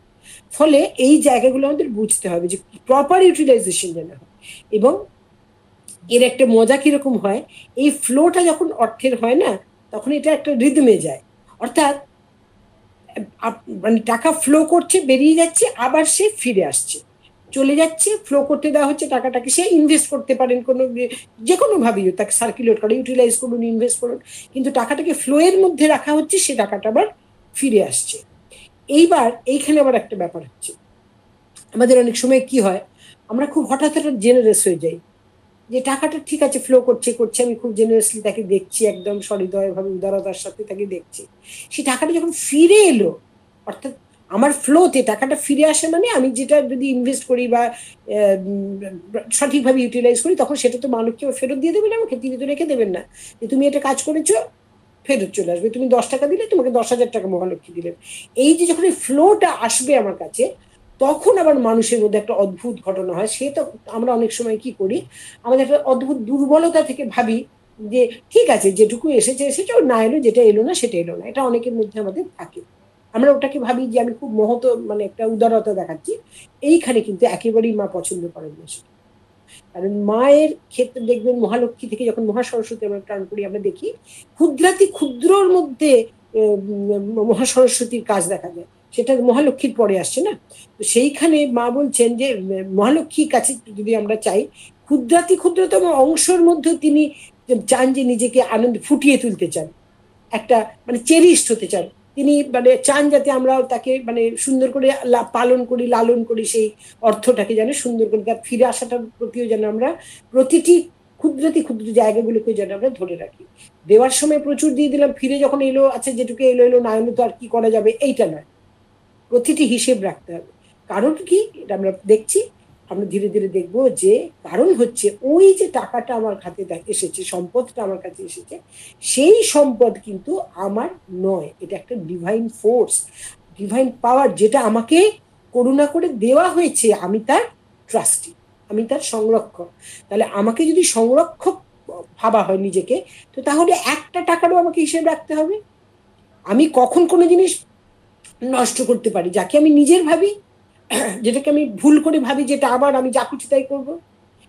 ফলে এই জায়গাগুলো আমাদের বুঝতে হবে যে প্রপার ইউটিলাইজেশন যেন হয় এবং এর একটা মজা কিরকম হয় এই ফ্লোটা যখন অর্থের হয় না তখন এটা একটা রিদমে যায় অর্থাৎ মানে টাকা ফ্লো করছে বেরিয়ে যাচ্ছে আবার সে ফিরে আসছে চলে যাচ্ছে ফ্লো করতে দেওয়া হচ্ছে টাকাটাকে সে ইনভেস্ট করতে পারেন কোনো যে কোনোভাবেই তাকে সার্কুলেট করে ইউটিলাইজ করুন ইনভেস্ট করুন কিন্তু টাকাটাকে ফ্লোয়ের মধ্যে রাখা হচ্ছে সে টাকাটা আবার ফিরে আসছে এইবার এইখানে আবার একটা ব্যাপার হচ্ছে আমাদের অনেক সময় কি হয় আমরা খুব হঠাৎ হঠাৎ জেনারেস হয়ে যাই যে টাকাটা ঠিক আছে ফ্লো করছে করছে আমি খুব জেনারেসলি তাকে দেখছি একদম সহৃদয়ভাবে উদারতার সাথে তাকে দেখছি সেই টাকাটা যখন ফিরে এলো অর্থাৎ আমার ফ্লোতে টাকাটা ফিরে আসে মানে আমি যেটা যদি ইনভেস্ট করি বা সঠিকভাবে ইউটিলাইজ করি তখন সেটা তো মানুষকে ফেরত দিয়ে দেবেন আমাকে তিনি তো রেখে দেবেন না যে তুমি এটা কাজ করেছো ফেরত চলে আসবে তুমি দশ টাকা দিলে তোমাকে দশ হাজার টাকা মহালক্ষী দিলেন এই যে যখন এই ফ্লোটা আসবে আমার কাছে তখন আবার মানুষের মধ্যে একটা অদ্ভুত ঘটনা হয় সে তো আমরা অনেক সময় কি করি আমাদের একটা অদ্ভুত দুর্বলতা থেকে ভাবি যে ঠিক আছে যেটুকু এসেছে এসেছে না এলো যেটা এলো না সেটা এলো না এটা অনেকের মধ্যে আমাদের থাকে আমরা ওটাকে ভাবি যে আমি খুব মহত মানে একটা উদারতা দেখাচ্ছি এইখানে কিন্তু একেবারেই মা পছন্দ করেন না কারণ মায়ের ক্ষেত্রে দেখবেন মহালক্ষ্মী থেকে যখন মহাসরস্বতী আমরা প্রাণ করি আমরা দেখি ক্ষুদ্রাতি ক্ষুদ্রর মধ্যে মহাসরস্বতীর কাজ দেখা যায় সেটা মহালক্ষ্মীর পরে আসছে না তো সেইখানে মা বলছেন যে মহালক্ষ্মীর কাছে যদি আমরা চাই ক্ষুদ্রাতি ক্ষুদ্রতম অংশের মধ্যেও তিনি চান যে নিজেকে আনন্দ ফুটিয়ে তুলতে চান একটা মানে চেরিস্ট হতে চান তিনি মানে চান যাতে আমরা তাকে মানে সুন্দর করে পালন করি লালন করি সেই অর্থটাকে যেন সুন্দর করে তার ফিরে আসাটার প্রতিও যেন আমরা প্রতিটি ক্ষুদ্রতি ক্ষুদ্র জায়গাগুলোকে যেন আমরা ধরে রাখি দেওয়ার সময় প্রচুর দিয়ে দিলাম ফিরে যখন এলো আচ্ছা যেটুকু এলো এলো না এলো তো আর কি করা যাবে এইটা নয় প্রতিটি হিসেব রাখতে হবে কারণ কি এটা আমরা দেখছি আমরা ধীরে ধীরে দেখব যে কারণ হচ্ছে ওই যে টাকাটা আমার খাতে এসেছে সম্পদটা আমার কাছে এসেছে সেই সম্পদ কিন্তু আমার নয় এটা একটা ডিভাইন ফোর্স ডিভাইন পাওয়ার যেটা আমাকে করুণা করে দেওয়া হয়েছে আমি তার ট্রাস্টি আমি তার সংরক্ষক তাহলে আমাকে যদি সংরক্ষক ভাবা হয় নিজেকে তো তাহলে একটা টাকারও আমাকে হিসেব রাখতে হবে আমি কখন কোনো জিনিস নষ্ট করতে পারি যাকে আমি নিজের ভাবি যেটাকে আমি ভুল করে ভাবি যেটা আবার আমি যা কিছু তাই করবো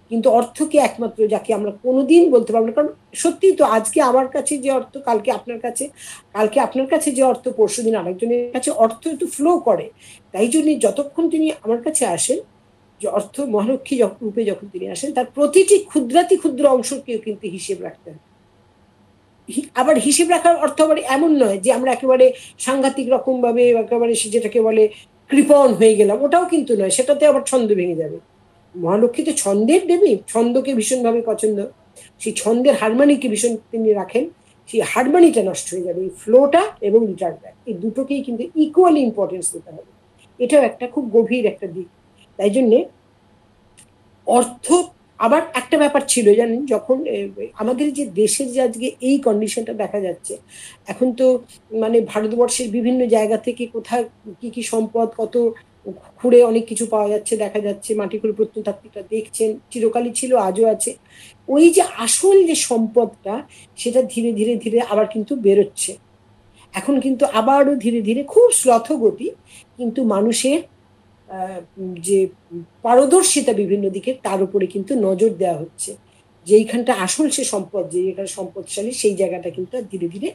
কিন্তু অর্থকে একমাত্র যাকে আমরা কোনোদিন বলতে পারবো না কারণ সত্যি তো আজকে আমার কাছে যে অর্থ কালকে আপনার কাছে কালকে আপনার কাছে যে অর্থ পরশু দিন আরেকজনের কাছে অর্থ একটু ফ্লো করে তাই জন্য যতক্ষণ তিনি আমার কাছে আসেন যে অর্থ মহালক্ষী রূপে যখন তিনি আসেন তার প্রতিটি ক্ষুদ্রাতি ক্ষুদ্র অংশকেও কিন্তু হিসেব রাখতে হয় আবার হিসেব রাখার অর্থ আবার এমন নয় যে আমরা একেবারে সাংঘাতিক রকমভাবে একেবারে যেটাকে বলে কৃপন হয়ে গেলাম ওটাও কিন্তু নয় সেটাতে আবার ছন্দ ভেঙে যাবে মহালক্ষ্মী তো ছন্দের দেবী ছন্দকে ভীষণভাবে পছন্দ সেই ছন্দের হারমানিকে ভীষণ তিনি রাখেন সেই হারমানিটা নষ্ট হয়ে যাবে এই ফ্লোটা এবং রিটার্নটা এই দুটোকেই কিন্তু ইকুয়ালি ইম্পর্টেন্স দিতে হবে এটাও একটা খুব গভীর একটা দিক তাই জন্যে অর্থ আবার একটা ব্যাপার ছিল জানেন যখন আমাদের যে দেশের যে আজকে এই কন্ডিশনটা দেখা যাচ্ছে এখন তো মানে ভারতবর্ষের বিভিন্ন জায়গা থেকে কোথায় কি কি সম্পদ কত খুঁড়ে অনেক কিছু পাওয়া যাচ্ছে দেখা যাচ্ছে মাটি খুঁড়ে প্রত্নতাত্ত্বিকরা দেখছেন চিরকালই ছিল আজও আছে ওই যে আসল যে সম্পদটা সেটা ধীরে ধীরে ধীরে আবার কিন্তু বেরোচ্ছে এখন কিন্তু আবারও ধীরে ধীরে খুব শ্লথ গতি কিন্তু মানুষের যে পারদর্শিতা বিভিন্ন দিকে তার উপরে কিন্তু নজর দেওয়া হচ্ছে যেইখানটা আসল সে সম্পদ যে এখানে সম্পদশালী সেই জায়গাটা কিন্তু ধীরে ধীরে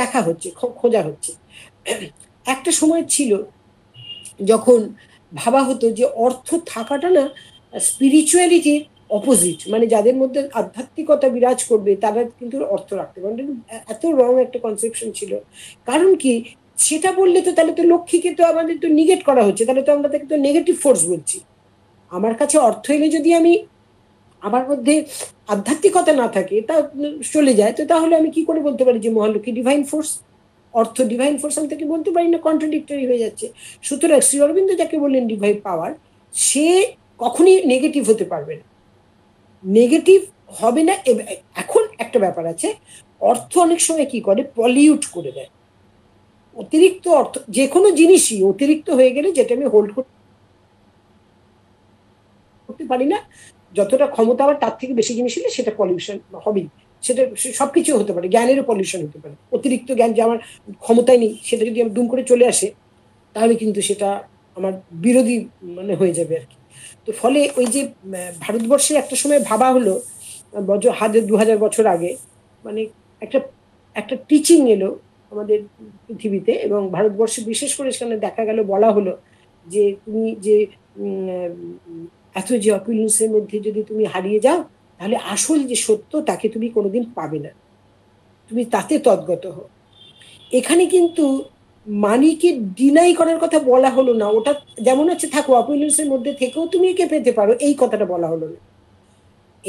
দেখা হচ্ছে খোঁজা হচ্ছে একটা সময় ছিল যখন ভাবা হতো যে অর্থ থাকাটা না স্পিরিচুয়ালিটির অপোজিট মানে যাদের মধ্যে আধ্যাত্মিকতা বিরাজ করবে তারা কিন্তু অর্থ রাখতে পারেন এত রং একটা কনসেপশন ছিল কারণ কি সেটা বললে তো তাহলে তো লক্ষ্মীকে তো আমাদের তো নিগেট করা হচ্ছে তাহলে তো আমরা তাকে তো নেগেটিভ ফোর্স বলছি আমার কাছে অর্থ এলে যদি আমি আমার মধ্যে আধ্যাত্মিকতা না থাকে তা চলে যায় তো তাহলে আমি কি করে বলতে পারি যে মহালক্ষ্মী ডিভাইন ফোর্স অর্থ ডিভাইন ফোর্স আমি তাকে বলতে পারি না কন্ট্রাডিক্টরি হয়ে যাচ্ছে সুতরাং শ্রী অরবিন্দ যাকে বললেন ডিভাইন পাওয়ার সে কখনই নেগেটিভ হতে পারবে না নেগেটিভ হবে না এখন একটা ব্যাপার আছে অর্থ অনেক সময় কি করে পলিউট করে দেয় অতিরিক্ত অর্থ যে কোনো জিনিসই অতিরিক্ত হয়ে গেলে যেটা আমি হোল্ড করতে পারি না যতটা ক্ষমতা আমার তার থেকে বেশি জিনিস হলে সেটা পলিউশন হবেই সেটা সবকিছু হতে পারে জ্ঞানেরও পলিউশন হতে পারে অতিরিক্ত জ্ঞান যে আমার ক্ষমতায় নেই সেটা যদি আমি দুম করে চলে আসে তাহলে কিন্তু সেটা আমার বিরোধী মানে হয়ে যাবে আর কি তো ফলে ওই যে ভারতবর্ষে একটা সময় ভাবা হলো বছর হাজার দু হাজার বছর আগে মানে একটা একটা টিচিং এলো আমাদের পৃথিবীতে এবং ভারতবর্ষে বিশেষ করে সেখানে দেখা গেল বলা হলো যে তুমি যে এত যে অপুলেন্সের মধ্যে যদি তুমি হারিয়ে যাও তাহলে আসল যে সত্য তাকে তুমি কোনোদিন পাবে না তুমি তাতে তদ্গত হো এখানে কিন্তু মানিকে ডিনাই করার কথা বলা হলো না ওটা যেমন হচ্ছে থাকো অপুলেন্সের মধ্যে থেকেও তুমি একে পেতে পারো এই কথাটা বলা হলো না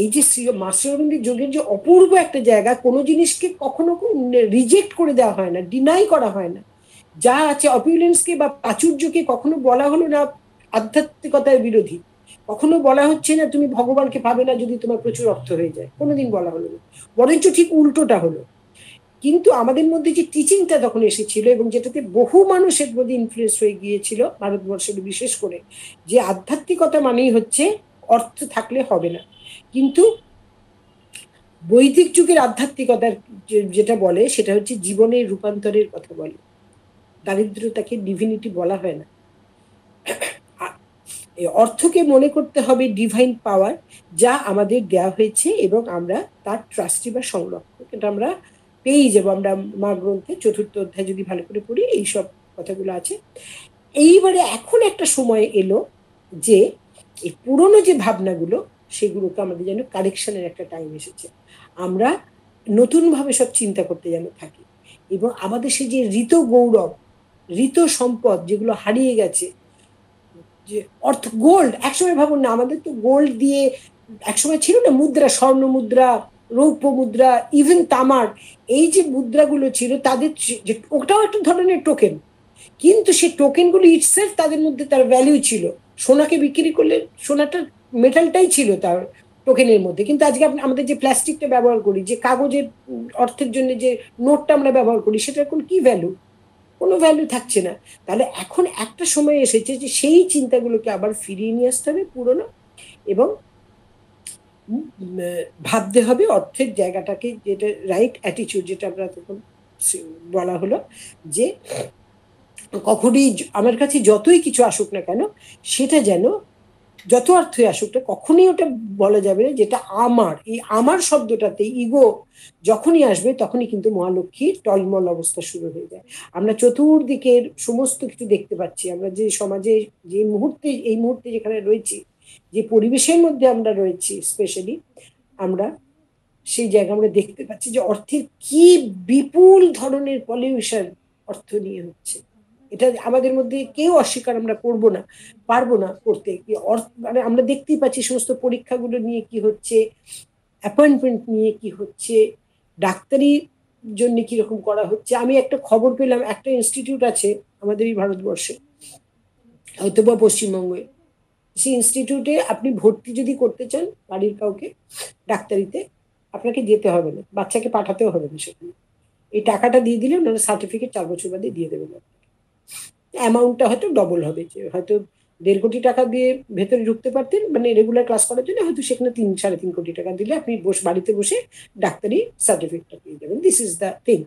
এই যে মাস্টারবিন্দির যোগের যে অপূর্ব একটা জায়গা কোনো জিনিসকে কখনো রিজেক্ট করে দেওয়া হয় না ডিনাই করা হয় না যা আছে অপিউলেন্সকে বা প্রাচুর্যকে কখনো বলা হলো না আধ্যাত্মিকতার বিরোধী কখনো বলা হচ্ছে না তুমি ভগবানকে পাবে না যদি তোমার প্রচুর অর্থ হয়ে যায় কোনোদিন বলা হলো না বরঞ্চ ঠিক উল্টোটা হলো কিন্তু আমাদের মধ্যে যে টিচিংটা তখন এসেছিল এবং যেটাতে বহু মানুষের মধ্যে ইনফ্লুয়েস হয়ে গিয়েছিল ভারতবর্ষের বিশেষ করে যে আধ্যাত্মিকতা মানেই হচ্ছে অর্থ থাকলে হবে না কিন্তু বৈদিক যুগের আধ্যাত্মিকতার যেটা বলে সেটা হচ্ছে জীবনের রূপান্তরের কথা বলে দারিদ্রতাকে ডিভিনিটি বলা হয় না অর্থকে মনে করতে হবে ডিভাইন পাওয়ার যা আমাদের দেয়া হয়েছে এবং আমরা তার ট্রাস্টি বা সংরক্ষণ এটা আমরা পেয়েই যাবো আমরা মা গ্রন্থে চতুর্থ অধ্যায় যদি ভালো করে পড়ি এইসব কথাগুলো আছে এইবারে এখন একটা সময় এলো যে এই পুরনো যে ভাবনাগুলো সেগুলোকে আমাদের যেন কারেকশনের একটা টাইম এসেছে আমরা নতুনভাবে সব চিন্তা করতে যেন থাকি এবং আমাদের সেই যে ঋত গৌরব ঋত সম্পদ যেগুলো হারিয়ে গেছে যে অর্থ গোল্ড একসময় ভাবুন না আমাদের তো গোল্ড দিয়ে একসময় ছিল না মুদ্রা স্বর্ণ মুদ্রা রৌপ্য মুদ্রা ইভেন তামার এই যে মুদ্রাগুলো ছিল তাদের যে ওটাও একটা ধরনের টোকেন কিন্তু সেই টোকেনগুলো ইটসেলফ তাদের মধ্যে তার ভ্যালিউ ছিল সোনাকে বিক্রি করলে সোনাটা মেটালটাই ছিল তার টোকেনের মধ্যে কিন্তু আজকে আমাদের যে প্লাস্টিকটা ব্যবহার করি যে কাগজের অর্থের জন্য যে নোটটা আমরা ব্যবহার করি সেটা এখন কি ভ্যালু কোনো ভ্যালু থাকছে না তাহলে এখন একটা সময় এসেছে যে সেই চিন্তাগুলোকে আবার ফিরিয়ে নিয়ে আসতে হবে পুরনো এবং ভাবতে হবে অর্থের জায়গাটাকে যেটা রাইট অ্যাটিচিউড যেটা আমরা তখন বলা হলো যে কখনই আমার কাছে যতই কিছু আসুক না কেন সেটা যেন যত অর্থই আসুক কখনই ওটা বলা যাবে না যেটা আমার এই আমার শব্দটাতে ইগো যখনই আসবে তখনই কিন্তু মহালক্ষ্মীর টলমল অবস্থা শুরু হয়ে যায় আমরা চতুর্দিকের সমস্ত কিছু দেখতে পাচ্ছি আমরা যে সমাজে যে মুহূর্তে এই মুহূর্তে যেখানে রয়েছি যে পরিবেশের মধ্যে আমরা রয়েছি স্পেশালি আমরা সেই জায়গা আমরা দেখতে পাচ্ছি যে অর্থের কি বিপুল ধরনের পলিউশন অর্থ নিয়ে হচ্ছে এটা আমাদের মধ্যে কেউ অস্বীকার আমরা করব না পারবো না করতে মানে আমরা দেখতেই পাচ্ছি সমস্ত পরীক্ষাগুলো নিয়ে কি হচ্ছে অ্যাপয়েন্টমেন্ট নিয়ে কি হচ্ছে ডাক্তারি জন্য কিরকম করা হচ্ছে আমি একটা খবর পেলাম একটা ইনস্টিটিউট আছে আমাদের এই ভারতবর্ষে হয়তো বা পশ্চিমবঙ্গে সেই ইনস্টিটিউটে আপনি ভর্তি যদি করতে চান বাড়ির কাউকে ডাক্তারিতে আপনাকে যেতে হবে না বাচ্চাকে পাঠাতেও হবে না সেখানে এই টাকাটা দিয়ে দিলে ওনারা সার্টিফিকেট চার বছর বাদে দিয়ে দেবেন আপনি অ্যামাউন্টটা হয়তো ডবল হবে হয়তো দেড় কোটি টাকা দিয়ে ভেতরে ঢুকতে পারতেন মানে রেগুলার ক্লাস করার জন্য হয়তো সেখানে তিন সাড়ে তিন কোটি টাকা দিলে আপনি বস বাড়িতে বসে ডাক্তারি সার্টিফিকেটটা পেয়ে যাবেন দিস ইজ দ্য থিং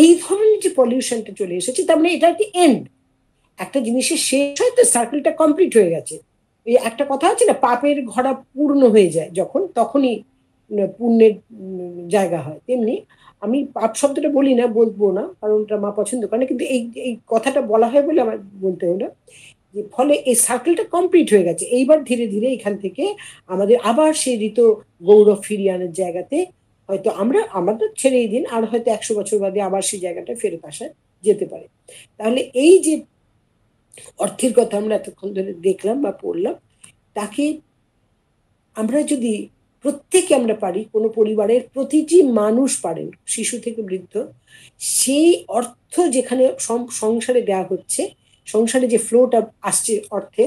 এই ধরনের যে পলিউশনটা চলে এসেছে তার মানে এটা একটি এন্ড একটা জিনিসের শেষ হয় তো সার্কেলটা কমপ্লিট হয়ে গেছে ওই একটা কথা আছে না পাপের ঘরা পূর্ণ হয়ে যায় যখন তখনই পুণ্যের জায়গা হয় তেমনি আমি পাপ শব্দটা বলি না বলবো না কারণ ওটা মা পছন্দ করে না কিন্তু এই এই কথাটা বলা হয় বলে আমার বলতে হলো যে ফলে এই সার্কেলটা কমপ্লিট হয়ে গেছে এইবার ধীরে ধীরে এখান থেকে আমাদের আবার সেই ঋতু গৌরব ফিরিয়ে আনার জায়গাতে হয়তো আমরা আমাদের ছেড়েই দিন আর হয়তো একশো বছর বাদে আবার সেই জায়গাটা ফেরত আসা যেতে পারে তাহলে এই যে অর্থের কথা আমরা এতক্ষণ ধরে দেখলাম বা পড়লাম তাকে আমরা যদি প্রত্যেকে আমরা পারি কোনো পরিবারের প্রতিটি মানুষ পারেন শিশু থেকে বৃদ্ধ সেই অর্থ যেখানে সংসারে দেওয়া হচ্ছে সংসারে যে ফ্লোটা আসছে অর্থে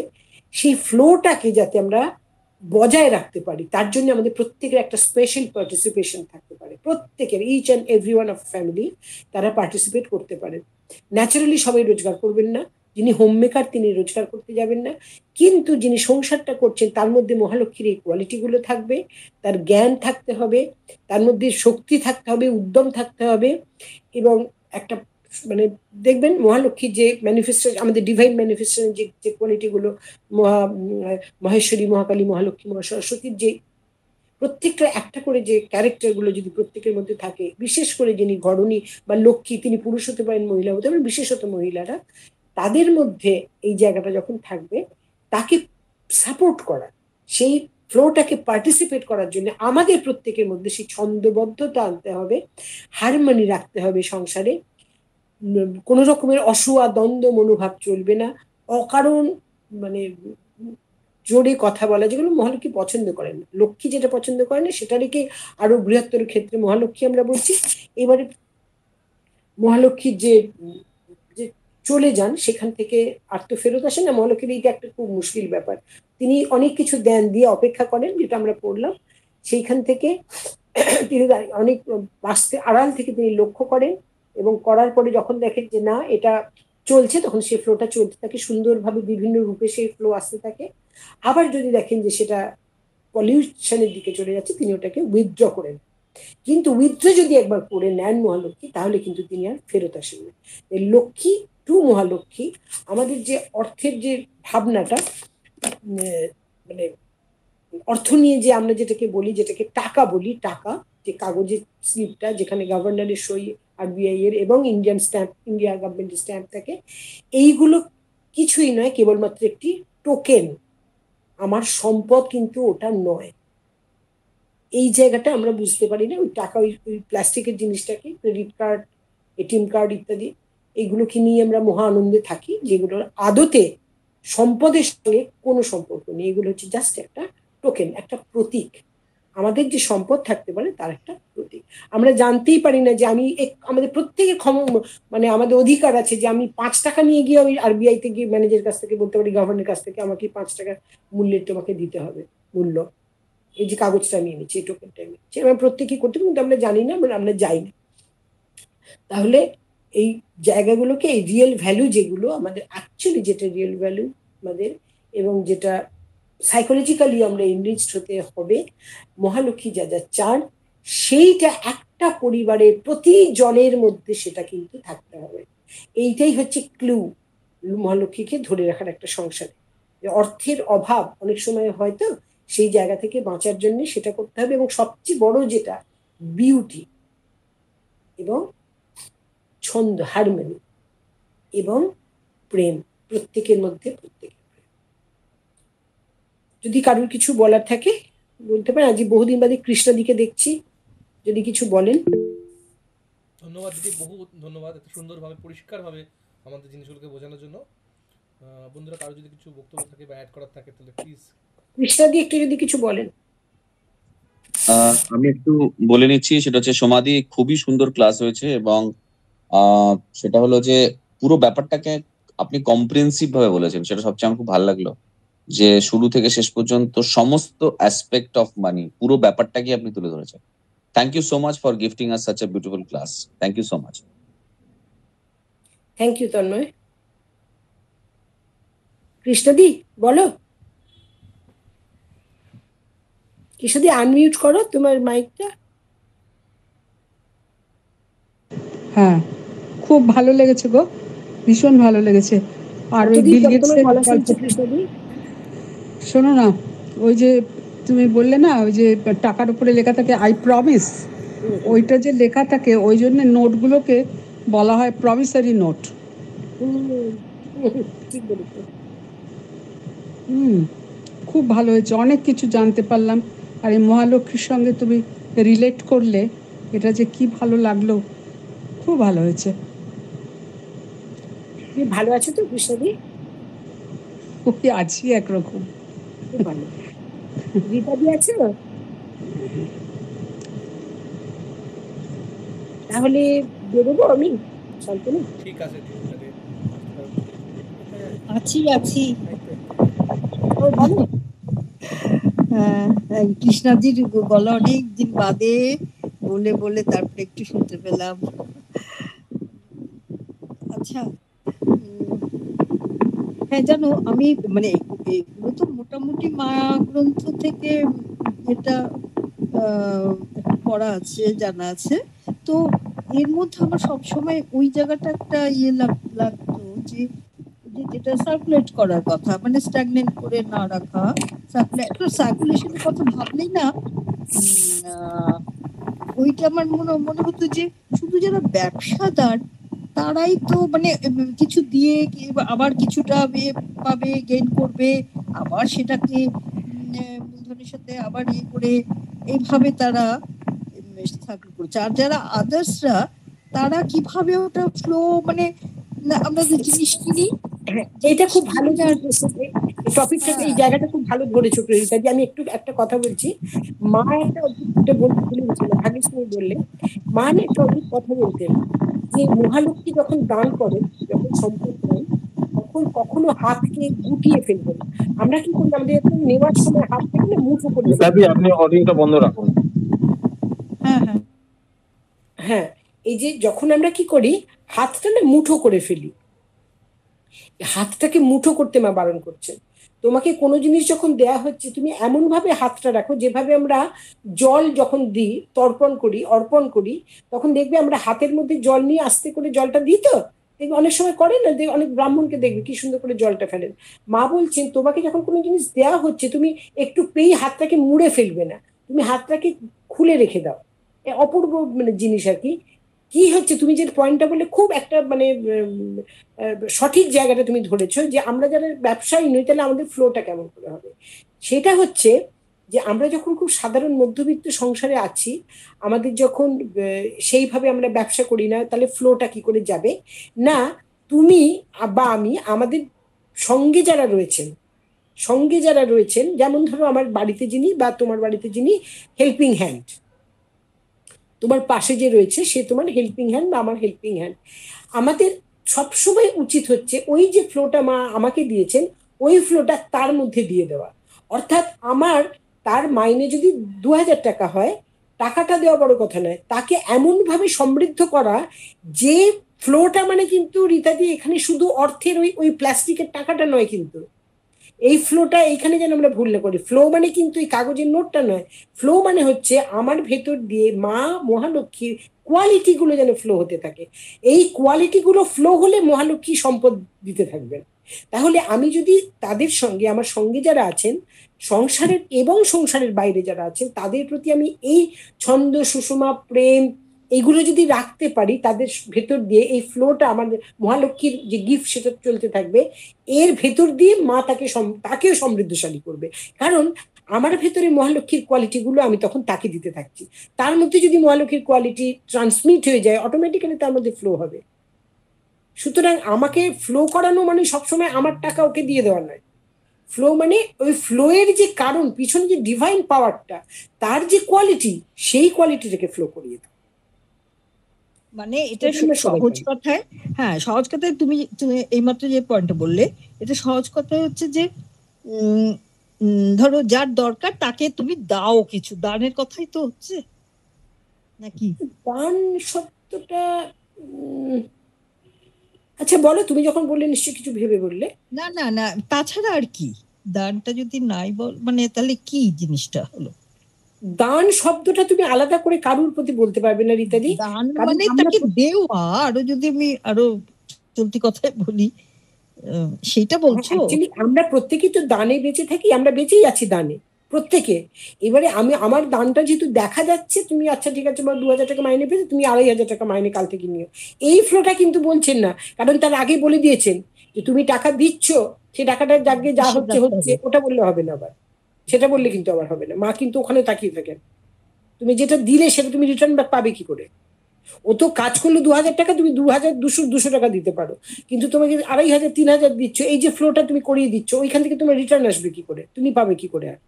সেই ফ্লোটাকে যাতে আমরা বজায় রাখতে পারি তার জন্য আমাদের প্রত্যেকের একটা স্পেশাল পার্টিসিপেশন থাকতে পারে প্রত্যেকের each and every one of family তারা পার্টিসিপেট করতে পারে ন্যাচারালি সবাই রোজগার করবেন না যিনি হোম মেকার তিনি রোজগার করতে যাবেন না কিন্তু যিনি সংসারটা করছেন তার মধ্যে মহালক্ষ্মীর এই কোয়ালিটিগুলো থাকবে তার জ্ঞান থাকতে হবে তার মধ্যে শক্তি থাকতে হবে উদ্যম থাকতে হবে এবং একটা মানে দেখবেন মহালক্ষ্মী যে ম্যানিফেস্টেশন আমাদের ডিভাইন ম্যানিফেস্টেশন যে যে কোয়ালিটিগুলো মহা মহেশ্বরী মহাকালী মহালক্ষ্মী মহাসরস্বতীর যে প্রত্যেকটা একটা করে যে ক্যারেক্টারগুলো যদি প্রত্যেকের মধ্যে থাকে বিশেষ করে যিনি ঘরণী বা লক্ষ্মী তিনি পুরুষ হতে পারেন মহিলা হতে পারেন বিশেষত মহিলারা তাদের মধ্যে এই জায়গাটা যখন থাকবে তাকে সাপোর্ট করা সেই ফ্লোটাকে পার্টিসিপেট করার জন্য আমাদের প্রত্যেকের মধ্যে সেই ছন্দবদ্ধতা আনতে হবে হারমানি রাখতে হবে সংসারে কোনো রকমের অসুয়া দ্বন্দ্ব মনোভাব চলবে না অকারণ মানে জোরে কথা বলা যেগুলো মহালক্ষ্মী পছন্দ করেন না লক্ষ্মী যেটা পছন্দ করে না সেটা রেখে আরো বৃহত্তর ক্ষেত্রে মহালক্ষ্মী আমরা বলছি এবারে মহালক্ষ্মীর যে চলে যান সেখান থেকে আর তো ফেরত আসেন না মহলকের এইটা একটা খুব মুশকিল ব্যাপার তিনি অনেক কিছু দেন দিয়ে অপেক্ষা করেন যেটা আমরা পড়লাম সেইখান থেকে তিনি অনেক বাঁচতে আড়াল থেকে তিনি লক্ষ্য করেন এবং করার পরে যখন দেখেন যে না এটা চলছে তখন সেই ফ্লোটা চলতে থাকে সুন্দরভাবে বিভিন্ন রূপে সেই ফ্লো আসতে থাকে আবার যদি দেখেন যে সেটা পলিউশনের দিকে চলে যাচ্ছে তিনি ওটাকে উইথড্র করেন কিন্তু উইথড্র যদি একবার করে নেন মহালক্ষ্মী তাহলে কিন্তু তিনি আর ফেরত আসেন না লক্ষ্মী টু মহালক্ষ্মী আমাদের যে অর্থের যে ভাবনাটা মানে অর্থ নিয়ে যে আমরা যেটাকে বলি যেটাকে টাকা বলি টাকা যে কাগজের স্লিপটা যেখানে গভর্নরের সই আরবিআই এর এবং Indian stamp India government stamp থাকে এইগুলো কিছুই নয় কেবলমাত্র একটি টোকেন আমার সম্পদ কিন্তু ওটা নয় এই জায়গাটা আমরা বুঝতে পারি না ওই টাকা ওই প্লাস্টিকের জিনিসটাকে ক্রেডিট কার্ড এটিএম কার্ড ইত্যাদি এগুলোকে নিয়ে আমরা মহা আনন্দে থাকি যেগুলোর আদতে সম্পদের সঙ্গে কোনো সম্পর্ক নেই এগুলো হচ্ছে জাস্ট একটা টোকেন একটা প্রতীক আমাদের যে সম্পদ থাকতে পারে তার একটা প্রতীক আমরা জানতেই পারি না যে আমি আমাদের প্রত্যেকের ক্ষম মানে আমাদের অধিকার আছে যে আমি পাঁচ টাকা নিয়ে গিয়ে আমি আরবিআই গিয়ে ম্যানেজার কাছ থেকে বলতে পারি গভর্নের কাছ থেকে আমাকে পাঁচ টাকা মূল্যের তোমাকে দিতে হবে মূল্য এই যে কাগজটা নিয়ে নিচ্ছি এই টোকেনটা নিয়ে নিচ্ছি আমরা প্রত্যেকেই করতে কিন্তু আমরা জানি না আমরা যাই না তাহলে এই জায়গাগুলোকে এই রিয়েল ভ্যালু যেগুলো আমাদের অ্যাকচুয়ালি যেটা রিয়েল ভ্যালু আমাদের এবং যেটা সাইকোলজিক্যালি আমরা এনরিচ হতে হবে মহালক্ষ্মী যা যা চান সেইটা একটা পরিবারের প্রতি জনের মধ্যে সেটা কিন্তু থাকতে হবে এইটাই হচ্ছে ক্লু মহালক্ষ্মীকে ধরে রাখার একটা সংসারে অর্থের অভাব অনেক সময় হয়তো সেই জায়গা থেকে বাঁচার জন্য সেটা করতে হবে এবং সবচেয়ে বড় যেটা বিউটি এবং ছন্দ হারমোনি এবং প্রেম প্রত্যেকের মধ্যে প্রত্যেকের যদি কারোর কিছু বলার থাকে বলতে পারেন আজ বহুদিন বাদে দিকে দেখছি যদি কিছু বলেন ধন্যবাদ দিদি বহু ধন্যবাদ এত সুন্দরভাবে পরিষ্কারভাবে আমাদের জিনিসগুলোকে বোঝানোর জন্য বন্ধুরা কারো যদি কিছু বক্তব্য থাকে বা অ্যাড করার থাকে তাহলে প্লিজ দিয়ে একটু যদি কিছু বলেন আমি একটু বলে নিচ্ছি সেটা হচ্ছে সমাধি খুবই সুন্দর ক্লাস হয়েছে এবং সেটা হলো যে পুরো ব্যাপারটাকে আপনি কম্প্রিহেন্সিভ ভাবে বলেছেন সেটা সবচেয়ে আমার খুব ভালো লাগলো যে শুরু থেকে শেষ পর্যন্ত সমস্ত অ্যাসপেক্ট অফ মানি পুরো ব্যাপারটাকে আপনি তুলে ধরেছেন thank you so much for gifting us such a beautiful class thank you so much thank you Tanmay কৃষ্ণদি বলো কৃষ্ণদি আনমিউট করো তোমার মাইকটা হ্যাঁ খুব ভালো লেগেছে গো ভীষণ ভালো লেগেছে আর ওই বিল গেটস শোনো না ওই যে তুমি বললে না ওই যে টাকার উপরে লেখা থাকে আই প্রমিস ওইটা যে লেখা থাকে ওই জন্য নোটগুলোকে বলা হয় প্রমিসারি নোট হুম খুব ভালো হয়েছে অনেক কিছু জানতে পারলাম আর এই মহালক্ষ্মীর সঙ্গে তুমি রিলেট করলে এটা যে কি ভালো লাগলো খুব ভালো হয়েছে তুমি ভালো তো কৃষ্ণদি আছি একরকম রীতাদি তাহলে বেরোবো আমি শান্তনু ঠিক আছে আছি আছি হ্যাঁ, কৃষ্ণাজির গলা অনেক দিন বাদে বলে বলে তারপরে একটু শুনতে পেলাম আচ্ছা হ্যাঁ জানো আমি মানে এগুলো তো মোটামুটি মায়া গ্রন্থ থেকে এটা পড়া আছে জানা আছে তো এর মধ্যে আমার সবসময় ওই জায়গাটা একটা ইয়ে লাগতো যে যেটা সার্কুলেট করার কথা মানে স্ট্যাগনেন্ট করে না রাখা একটা সার্কুলেশনের কথা ভাবলেই না ওইটা আমার মনে মনে হতো যে শুধু যারা ব্যবসাদার তারাই তো মানে কিছু দিয়ে আবার কিছুটা পাবে গেইন করবে আবার সেটাকে মূলধনের সাথে আবার ইয়ে করে এইভাবে তারা স্থাপন করছে আর যারা আদার্সরা তারা কিভাবে ওটা ফ্লো মানে আমরা যে জিনিস কিনি এটা খুব ভালো টপিকটা এই হ্যাঁ। জায়গাটা খুব ভালো ধরেছো প্রেরিতা যে আমি একটু একটা কথা বলছি মা একটা অদ্ভুত বলতে ভুলে গেছিল বললে মা একটা অদ্ভুত কথা বলতেন যে মহালক্ষ্মী যখন দান করেন যখন সম্পদ দেন তখন কখনো হাতকে গুটিয়ে ফেলবেন আমরা কি করি আমাদের নেওয়ার সময় হাত থেকে মুঠো করি আপনি অডিওটা বন্ধ রাখুন হ্যাঁ, হ্যাঁ।, হ্যাঁ এই যে যখন আমরা কি করি হাতটা না মুঠো করে ফেলি হাতটাকে মুঠো করতে মা বারণ করছেন তোমাকে কোনো জিনিস যখন দেয়া হচ্ছে তুমি এমনভাবে হাতটা রাখো যেভাবে আমরা জল যখন দিই তর্পণ করি অর্পণ করি তখন দেখবে আমরা হাতের মধ্যে জল নিয়ে আস্তে করে জলটা দিই তো দেখবে অনেক সময় করে না অনেক ব্রাহ্মণকে দেখবে কি সুন্দর করে জলটা ফেলেন মা বলছেন তোমাকে যখন কোনো জিনিস দেয়া হচ্ছে তুমি একটু পেয়ে হাতটাকে মুড়ে ফেলবে না তুমি হাতটাকে খুলে রেখে দাও অপূর্ব মানে জিনিস আর কি কি হচ্ছে তুমি যে পয়েন্টটা বললে খুব একটা মানে সঠিক জায়গাটা তুমি ধরেছো যে আমরা যারা ব্যবসায়ী নই তাহলে আমাদের ফ্লোটা কেমন করে হবে সেটা হচ্ছে যে আমরা যখন খুব সাধারণ মধ্যবিত্ত সংসারে আছি আমাদের যখন সেইভাবে আমরা ব্যবসা করি না তাহলে ফ্লোটা কি করে যাবে না তুমি বা আমি আমাদের সঙ্গে যারা রয়েছেন সঙ্গে যারা রয়েছেন যেমন ধরো আমার বাড়িতে যিনি বা তোমার বাড়িতে যিনি হেল্পিং হ্যান্ড তোমার পাশে যে রয়েছে সে তোমার হেল্পিং হ্যান্ড বা আমার হেল্পিং হ্যান্ড আমাদের সবসময় উচিত হচ্ছে ওই যে ফ্লোটা মা আমাকে দিয়েছেন ওই ফ্লোটা তার মধ্যে দিয়ে দেওয়া অর্থাৎ আমার তার মাইনে যদি দু হাজার টাকা হয় টাকাটা দেওয়া বড় কথা নয় তাকে এমনভাবে সমৃদ্ধ করা যে ফ্লোটা মানে কিন্তু রীতাদি এখানে শুধু অর্থের ওই ওই প্লাস্টিকের টাকাটা নয় কিন্তু এই ফ্লোটা এইখানে যেন আমরা ভুল না করি ফ্লো মানে কিন্তু এই কাগজের নোটটা নয় ফ্লো মানে হচ্ছে আমার ভেতর দিয়ে মা মহালক্ষ্মীর কোয়ালিটিগুলো যেন ফ্লো হতে থাকে এই কোয়ালিটিগুলো ফ্লো হলে মহালক্ষ্মী সম্পদ দিতে থাকবেন তাহলে আমি যদি তাদের সঙ্গে আমার সঙ্গে যারা আছেন সংসারের এবং সংসারের বাইরে যারা আছেন তাদের প্রতি আমি এই ছন্দ সুষমা প্রেম এগুলো যদি রাখতে পারি তাদের ভেতর দিয়ে এই ফ্লোটা আমাদের মহালক্ষ্মীর যে গিফট সেটা চলতে থাকবে এর ভেতর দিয়ে মা তাকে তাকেও সমৃদ্ধশালী করবে কারণ আমার ভেতরে মহালক্ষ্মীর কোয়ালিটিগুলো আমি তখন তাকে দিতে থাকছি তার মধ্যে যদি মহালক্ষ্মীর কোয়ালিটি ট্রান্সমিট হয়ে যায় অটোমেটিক্যালি তার মধ্যে ফ্লো হবে সুতরাং আমাকে ফ্লো করানো মানে সবসময় আমার টাকা ওকে দিয়ে দেওয়া নয় ফ্লো মানে ওই ফ্লোয়ের যে কারণ পিছনে যে ডিভাইন পাওয়ারটা তার যে কোয়ালিটি সেই কোয়ালিটিটাকে ফ্লো করিয়ে দেওয়া মানে এটা শুনে সহজ কথায় হ্যাঁ সহজ কথায় তুমি তুমি এইমাত্র যে পয়েন্টটা বললে এটা সহজ কথায় হচ্ছে যে ধরো যার দরকার তাকে তুমি দাও কিছু দানের কথাই তো হচ্ছে নাকি দান শব্দটা আচ্ছা বলো তুমি যখন বললে নিশ্চয়ই কিছু ভেবে বললে না না না তাছাড়া আর কি দানটা যদি নাই বল মানে তাহলে কি জিনিসটা হলো দান শব্দটা তুমি আলাদা করে কারুর প্রতি বলতে পারবে না রীতাদি মানে দেওয়া আরো যদি আমি আরো চলতি কথায় বলি সেটা বলছো হ্যাঁ, আমরা প্রত্যেকেই তো দানে বেঁচে থাকি আমরা বেঁচেই আছি দানে প্রত্যেকে এবারে আমি আমার দানটা যেহেতু দেখা যাচ্ছে তুমি আচ্ছা ঠিক আছে বা দু হাজার টাকা মাইনে পেয়েছো তুমি আড়াই হাজার টাকা মাইনে কাল থেকে নিও এই ফ্লোটা কিন্তু বলছেন না কারণ তার আগে বলে দিয়েছেন যে তুমি টাকা দিচ্ছ সে টাকাটা যাকে যা আচ্ছা, হচ্ছে আচ্ছা, হচ্ছে আচ্ছা। ওটা বললে হবে না আবার সেটা বললে কিন্তু আবার হবে না মা কিন্তু ওখানে তাকিয়ে থাকে তুমি যেটা দিলে সেটা তুমি রিটার্ন ব্যাক পাবে কি করে ও তো কাজ করলে দু হাজার টাকা তুমি দু হাজার দুশো দুশো টাকা দিতে পারো কিন্তু তোমাকে আড়াই হাজার তিন হাজার দিচ্ছ এই যে ফ্লোটা তুমি করিয়ে দিচ্ছ ওইখান থেকে তোমার রিটার্ন আসবে কি করে তুমি পাবে কি করে আর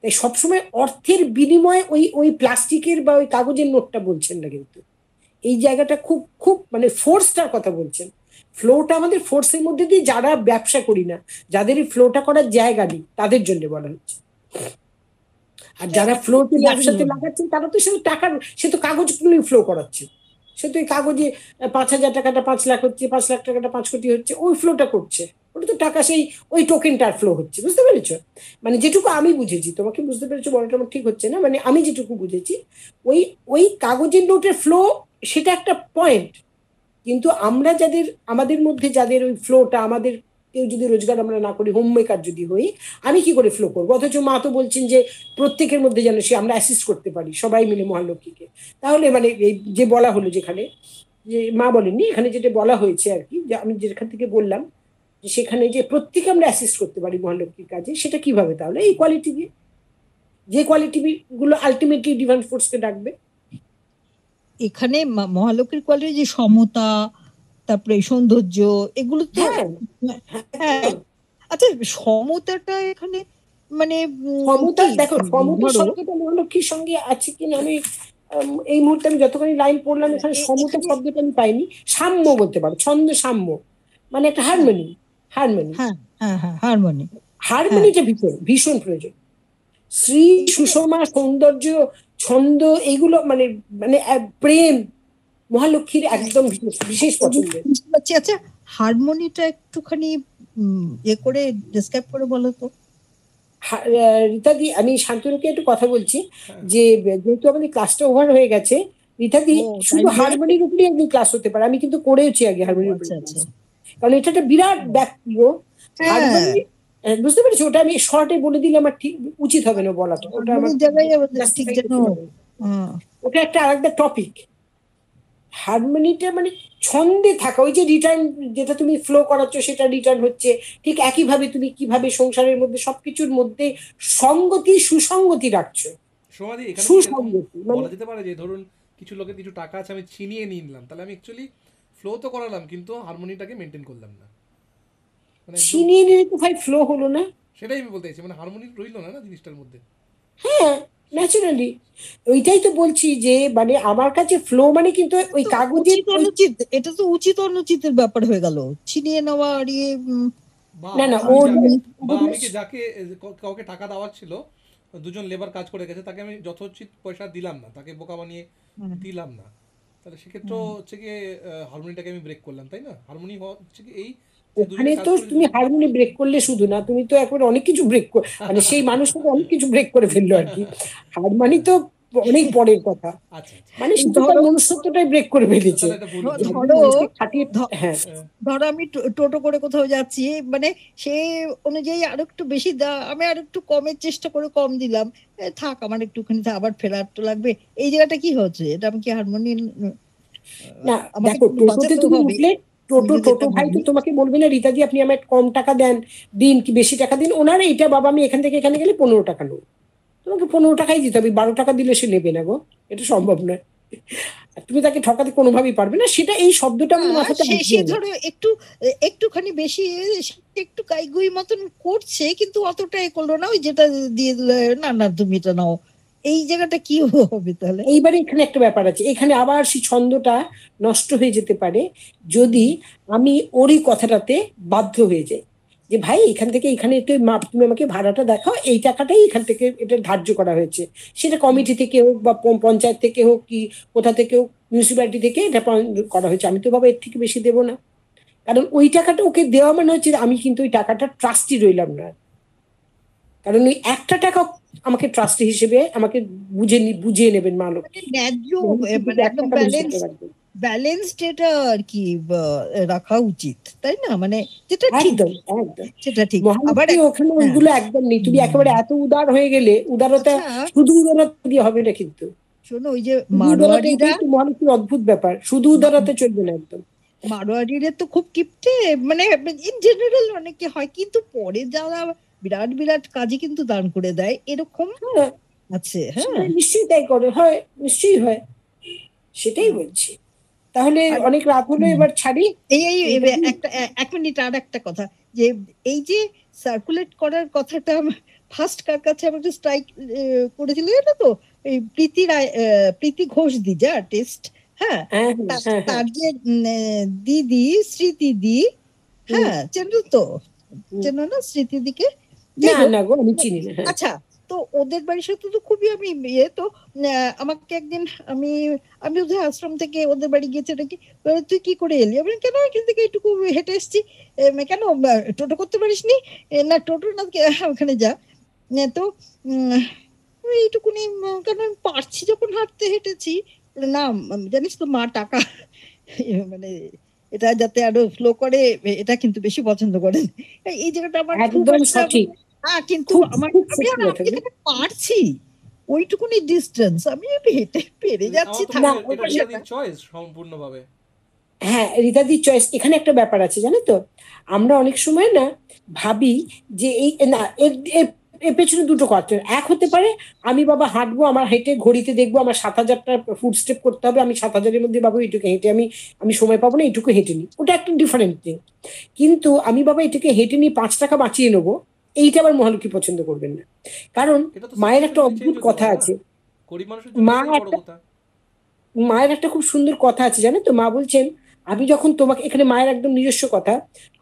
তাই সবসময় অর্থের বিনিময়ে ওই ওই প্লাস্টিকের বা ওই কাগজের নোটটা বলছেন না কিন্তু এই জায়গাটা খুব খুব মানে ফোর্সটার কথা বলছেন ফ্লোটা আমাদের ফোর্সের মধ্যে দিয়ে যারা ব্যবসা করি না যাদের এই ফ্লোটা করার জায়গা নেই তাদের জন্য বলা হচ্ছে আর যারা ফ্লোতে ব্যবসাতে লাগাচ্ছে তারা তো সে টাকার সে তো কাগজগুলোই ফ্লো করাচ্ছে সে তো এই কাগজে পাঁচ হাজার টাকাটা পাঁচ লাখ হচ্ছে পাঁচ লাখ টাকাটা পাঁচ কোটি হচ্ছে ওই ফ্লোটা করছে ওটা তো টাকা সেই ওই টোকেনটার ফ্লো হচ্ছে বুঝতে পেরেছ মানে যেটুকু আমি বুঝেছি তোমাকে বুঝতে পেরেছো বলাটা আমার ঠিক হচ্ছে না মানে আমি যেটুকু বুঝেছি ওই ওই কাগজের নোটের ফ্লো সেটা একটা পয়েন্ট কিন্তু আমরা যাদের আমাদের মধ্যে যাদের ওই ফ্লোটা আমাদের কেউ যদি রোজগার আমরা না করি হোম মেকার যদি হই আমি কি করে ফ্লো করবো অথচ মা তো বলছেন যে প্রত্যেকের মধ্যে যেন সে আমরা অ্যাসিস্ট করতে পারি সবাই মিলে মহালক্ষ্মীকে তাহলে মানে এই যে বলা হলো যেখানে যে মা বলেননি এখানে যেটা বলা হয়েছে আর কি যে আমি যেখান থেকে বললাম যে সেখানে যে প্রত্যেকে আমরা অ্যাসিস্ট করতে পারি মহালক্ষ্মীর কাজে সেটা কিভাবে তাহলে এই কোয়ালিটি দিয়ে যে কোয়ালিটিগুলো আলটিমেটলি ডিভাইন ফোর্সকে ডাকবে এখানে মহালক্ষীর কোয়ালিটি যে সমতা তারপরে সৌন্দর্য এগুলো তো হ্যাঁ। হ্যাঁ। আচ্ছা সমতাটা এখানে মানে সমতা দেখো সমতা শব্দটা মহালক্ষীর সঙ্গে আছে কিনা আমি এই মুহূর্তে আমি যতখানি লাইন পড়লাম হ্যাঁ, এখানে সমতা শব্দটা আমি পাইনি সাম্য বলতে পারো ছন্দ সাম্য মানে একটা হারমোনি হারমোনি হারমোনি হারমোনিটা ভীষণ ভীষণ প্রয়োজন শ্রী সুষমা সৌন্দর্য ছন্দ এইগুলো মানে মানে প্রেম মহালক্ষীর একদম বিশেষ পছন্দ আচ্ছা আচ্ছা হারমোনিটা একটুখানি ইয়ে করে ডিসক্রাইব করে বলো তো রীতাদি আমি শান্তনুকে একটু কথা বলছি হ্যাঁ। যে যেহেতু আমাদের ক্লাসটা ওভার হয়ে গেছে রীতাদি শুধু হারমোনির উপরে একদিন ক্লাস হতে পারে আমি কিন্তু করেওছি আগে হারমোনির আচ্ছা, উপরে আচ্ছা। কারণ এটা একটা বিরাট ব্যাপার বুঝতে পেরেছি ওটা আমি শর্টে বলে দিলে আমার ঠিক উচিত হবে না বলা তো ওটা একটা আরেকটা টপিক হারমোনিটা মানে ছন্দে থাকা ওই যে রিটার্ন যেটা তুমি ফ্লো করাচ্ছ সেটা রিটার্ন হচ্ছে ঠিক একইভাবে তুমি কিভাবে সংসারের মধ্যে সবকিছুর মধ্যে সঙ্গতি সুসঙ্গতি রাখছো মানে বলা যেতে পারে যে ধরুন কিছু লোকের কিছু টাকা আছে আমি ছিনিয়ে নিয়ে নিলাম তাহলে আমি অ্যাকচুয়ালি ফ্লো তো করালাম কিন্তু হারমোনিটাকে মেনটেন করলাম না মানে ছিনিয়ে নিলে তো ভাই ফ্লো হলো না সেটাই আমি বলতে চাইছি মানে হারমোনি রইলো না না জিনিসটার মধ্যে হ্যাঁ ন্যাচারালি ওইটাই তো বলছি যে মানে আমার কাছে ফ্লো মানে কিন্তু ওই কাগজের অনুচিত এটা তো উচিত অনুচিতের ব্যাপার হয়ে গেল ছিনিয়ে নেওয়া আর ইয়ে না না ও আমাকে যাকে মানে কাউকে টাকা দেওয়ার ছিল দুজন লেবার কাজ করে গেছে তাকে আমি যথোচিত পয়সা দিলাম না তাকে বোকা বানিয়ে দিলাম না তাহলে সেক্ষেত্রে হচ্ছে কি হারমোনিটাকে আমি ব্রেক করলাম তাই না হারমোনি হচ্ছে কি এই ওখানে তো তুমি হারমোনি ব্রেক করলে শুধু না তুমি তো একবার অনেক কিছু ব্রেক মানে সেই মানুষটাকে অনেক কিছু ব্রেক করে ফেললো আর কি হারমানি তো অনেক পরের কথা আচ্ছা, আচ্ছা। মানে তার মনুষ্যত্বটাই ব্রেক করে ফেলেছে হ্যাঁ। হ্যাঁ। ধরো আমি টোটো করে কোথাও যাচ্ছি মানে সে অনুযায়ী আর একটু বেশি দা আমি আর একটু কমের চেষ্টা করে কম দিলাম থাক আমার একটুখানি আবার ফেরার তো লাগবে এই জায়গাটা কি হচ্ছে এটা আমি কি হারমোনিয়াম না দেখো টোটোতে তুমি উঠলে টোটো টোটো ভাই তো তোমাকে বলবে না রীতাজি আপনি আমার কম টাকা দেন দিন কি বেশি টাকা দিন ওনার এইটা বাবা আমি এখান থেকে এখানে গেলে পনেরো টাকা নেব তোমাকে পনেরো টাকাই দিতে হবে বারো টাকা দিলে সে নেবে না গো এটা সম্ভব নয় তুমি তাকে ঠকাতে কোনোভাবেই পারবে না সেটা এই শব্দটা আমার মাথাতে সে ধরো একটু একটুখানি বেশি একটু কাইগুই মতন করছে কিন্তু অতটা এ করলো না ওই যেটা দিয়ে দিলে না না তুমি এটা নাও এই জায়গাটা কি হবে তাহলে এইবারে এখানে একটা ব্যাপার আছে এখানে আবার সেই ছন্দটা নষ্ট হয়ে যেতে পারে যদি আমি ওরই কথাটাতে বাধ্য হয়ে যাই যে ভাই এখান থেকে এখানে একটু মাপ তুমি আমাকে ভাড়াটা দেখাও এই টাকাটাই এখান থেকে এটা ধার্য করা হয়েছে সেটা কমিটি থেকে হোক বা পঞ্চায়েত থেকে হোক কি কোথা থেকে হোক মিউনিসিপ্যালিটি থেকে এটা করা হয়েছে আমি তো বাবা এর থেকে বেশি দেবো না কারণ ওই টাকাটা ওকে দেওয়া মানে হচ্ছে আমি কিন্তু ওই টাকাটা ট্রাস্টি রইলাম না কারণ ওই একটা টাকা আমাকে ট্রাস্টি হিসেবে আমাকে বুঝে বুঝিয়ে নেবেন মা লোক মানে মানে আর কি রাখা উচিত তাই না মানে যেটা একদম সেটা ঠিক আবার ওখানে হ্যাঁ। ওইগুলো একদম নেই তুমি একেবারে এত উদার হয়ে গেলে উদারতা আচ্ছা। শুধু উদারতা দিয়ে হবে না কিন্তু শোনো ওই যে মারোয়ারিরা মহালক্ষীর অদ্ভুত ব্যাপার শুধু উদারতে চলবে না একদম মারোয়ারিরা তো খুব কিপটে মানে ইন মানে জেনারেল অনেকে হয় কিন্তু পরে যারা বিরাট বিরাট কাজে কিন্তু দান করে দেয় এরকম হ্যাঁ। আছে হ্যাঁ। নিশ্চয়ই তাই করে হয় নিশ্চয়ই হয় সেটাই বলছি তাহলে অনেক রাত হলো এবার ছাড়ি এই একটা এক মিনিট আর একটা কথা যে এই যে সার্কুলেট করার কথাটা ফার্স্ট কার কাছে আমাকে স্ট্রাইক করেছিল জানো তো এই প্রীতি রায় প্রীতি ঘোষ দি যে আর্টিস্ট হ্যাঁ তার যে দিদি দি হ্যাঁ চেন তো চেন না স্মৃতিদিকে দিকে আচ্ছা তো ওদের বাড়ির সাথে তো খুবই আমি ইয়ে তো আমাকে একদিন আমি আমি ওদের আশ্রম থেকে ওদের বাড়ি গিয়েছে নাকি তুই কি করে এলি আমি কেন এখান থেকে একটুকু হেঁটে এসছি কেন টোটো করতে পারিস নি না টোটো না ওখানে যা তো এইটুকুনি কেন আমি পারছি যখন হাঁটতে হেঁটেছি না জানিস তো মা টাকা মানে এটা যাতে আরো ফ্লো করে এটা কিন্তু বেশি পছন্দ করেন এই জায়গাটা আমার একদম সঠিক হ্যাঁ কিন্তু আমার পারছি ওইটুকুনি ডিস্টেন্স আমি হেঁটে পেরে যাচ্ছি চয়েস সম্পূর্ণভাবে হ্যাঁ রিতাদির চয়েস এখানে একটা ব্যাপার আছে জানো তো আমরা অনেক সময় না ভাবি যে এই না এর এর পেছনে দুটো কথা এক হতে পারে আমি বাবা হাঁটবো আমার হেঁটে ঘড়িতে দেখবো আমার সাত হাজারটা ফুড স্টেপ করতে হবে আমি সাত হাজারের মধ্যে বাবু এটুকু হেঁটে আমি আমি সময় পাবো না এটুকু হেঁটে নিই ওটা একটা ডিফারেন্ট থিং কিন্তু আমি বাবা এটুকু হেঁটে নিয়ে পাঁচ টাকা বাঁচিয়ে নেবো এইটা আবার মহালক্ষী পছন্দ করবেন না কারণ মায়ের একটা অদ্ভুত কথা আছে মা একটা মায়ের একটা খুব সুন্দর কথা আছে জানো তো মা বলছেন আমি যখন তোমাকে এখানে মায়ের একদম নিজস্ব কথা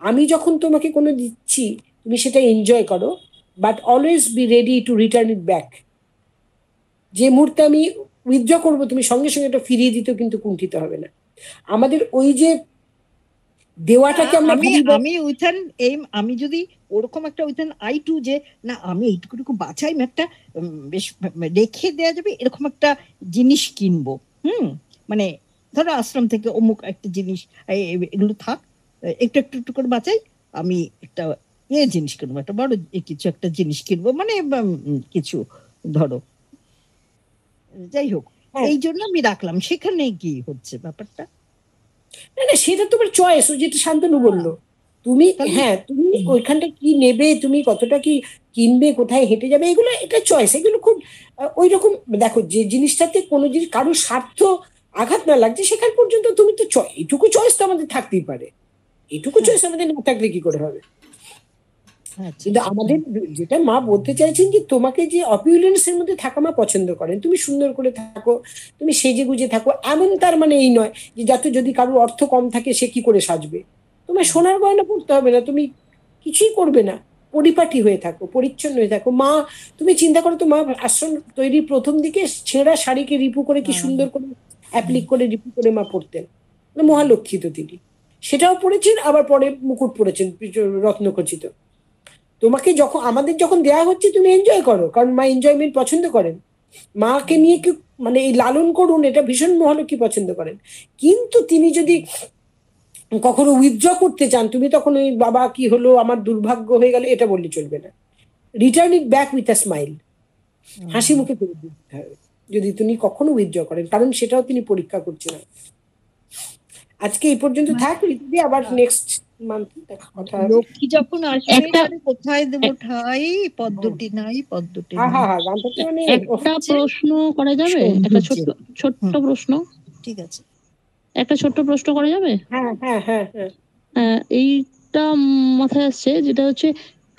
আমি যখন তোমাকে কোনো দিচ্ছি তুমি সেটা এনজয় করো but always be ready to return it back যে মুহূর্তে আমি উইথড্র করবো তুমি সঙ্গে সঙ্গে এটা ফিরিয়ে দিতেও কিন্তু কুণ্ঠিত হবে না আমাদের ওই যে দেওয়াটাকে আমি আমি উইথান এই আমি যদি ওরকম একটা উইথান আই টু যে না আমি এইটুকুটুকু বাছাই একটা বেশ রেখে দেওয়া যাবে এরকম একটা জিনিস কিনবো হুম মানে ধরো আশ্রম থেকে অমুক একটা জিনিস এগুলো থাক একটু একটু একটু করে বাঁচাই আমি একটা জিনিস কিনবো একটা বড় কিছু একটা জিনিস কিনবো মানে কিছু ধরো যাই হোক হ্যাঁ। এই জন্য আমি রাখলাম সেখানে কি হচ্ছে ব্যাপারটা না না সেটা তোমার চয়েস ও যেটা শান্তনু বললো তুমি হ্যাঁ তুমি হ্যাঁ, ওইখানটা কি নেবে তুমি কতটা কি কিনবে কোথায় হেঁটে যাবে এগুলো এটা চয়েস এগুলো খুব ওই রকম দেখো যে জিনিসটাতে কোনো জিনিস কারোর স্বার্থ আঘাত না লাগছে সেখান পর্যন্ত তুমি তো এটুকু চয়েস তো আমাদের থাকতেই পারে এটুকু চয়েস হ্যাঁ। আমাদের না থাকলে কি করে হবে আচ্ছা, আচ্ছা। কিন্তু আমাদের যেটা মা বলতে চাইছেন যে তোমাকে যে অপিউলেন্স এর মধ্যে থাকা মা পছন্দ করেন তুমি সুন্দর করে থাকো তুমি সেজে গুজে থাকো এমন তার মানে এই নয় যে যাতে যদি কারোর অর্থ কম থাকে সে কি করে সাজবে তোমার সোনার গয়না পড়তে হবে না তুমি কিছুই করবে না পরিপাটি হয়ে থাকো পরিচ্ছন্ন হয়ে থাকো মা তুমি চিন্তা করো তো মা আশ্রম তৈরির প্রথম দিকে ছেঁড়া শাড়িকে রিপু করে কি হ্যাঁ। সুন্দর করে অ্যাপ্লিক করে রিপু করে মা পড়তেন মহালক্ষিত তিনি সেটাও পড়েছেন আবার পরে মুকুট পড়েছেন রত্নখচিত তোমাকে যখন আমাদের যখন দেয়া হচ্ছে তুমি এনজয় করো কারণ মা এনজয়মেন্ট পছন্দ করেন মাকে নিয়ে কি মানে এই লালন করুন এটা ভীষণ মহলে কি পছন্দ করেন কিন্তু তিনি যদি কখনো উইথড্র করতে চান তুমি তখন ওই বাবা কি হলো আমার দুর্ভাগ্য হয়ে গেল এটা বললে চলবে না return it back with a smile হাসি মুখে ফেরত দিতে হবে যদি তিনি কখনো উইথড্র করেন কারণ সেটাও তিনি পরীক্ষা করছেন আজকে এই পর্যন্ত হ্যাঁ। থাক যদি আবার নেক্সট হ্যাঁ। আচ্ছা, একটা প্রশ্ন করা যাবে একটা ছোট্ট ছোট্ট প্রশ্ন ঠিক আছে একটা ছোট্ট প্রশ্ন করা যাবে হ্যাঁ হ্যাঁ হ্যাঁ, হ্যাঁ।, হ্যাঁ এইটা মাথায় আসছে যেটা হচ্ছে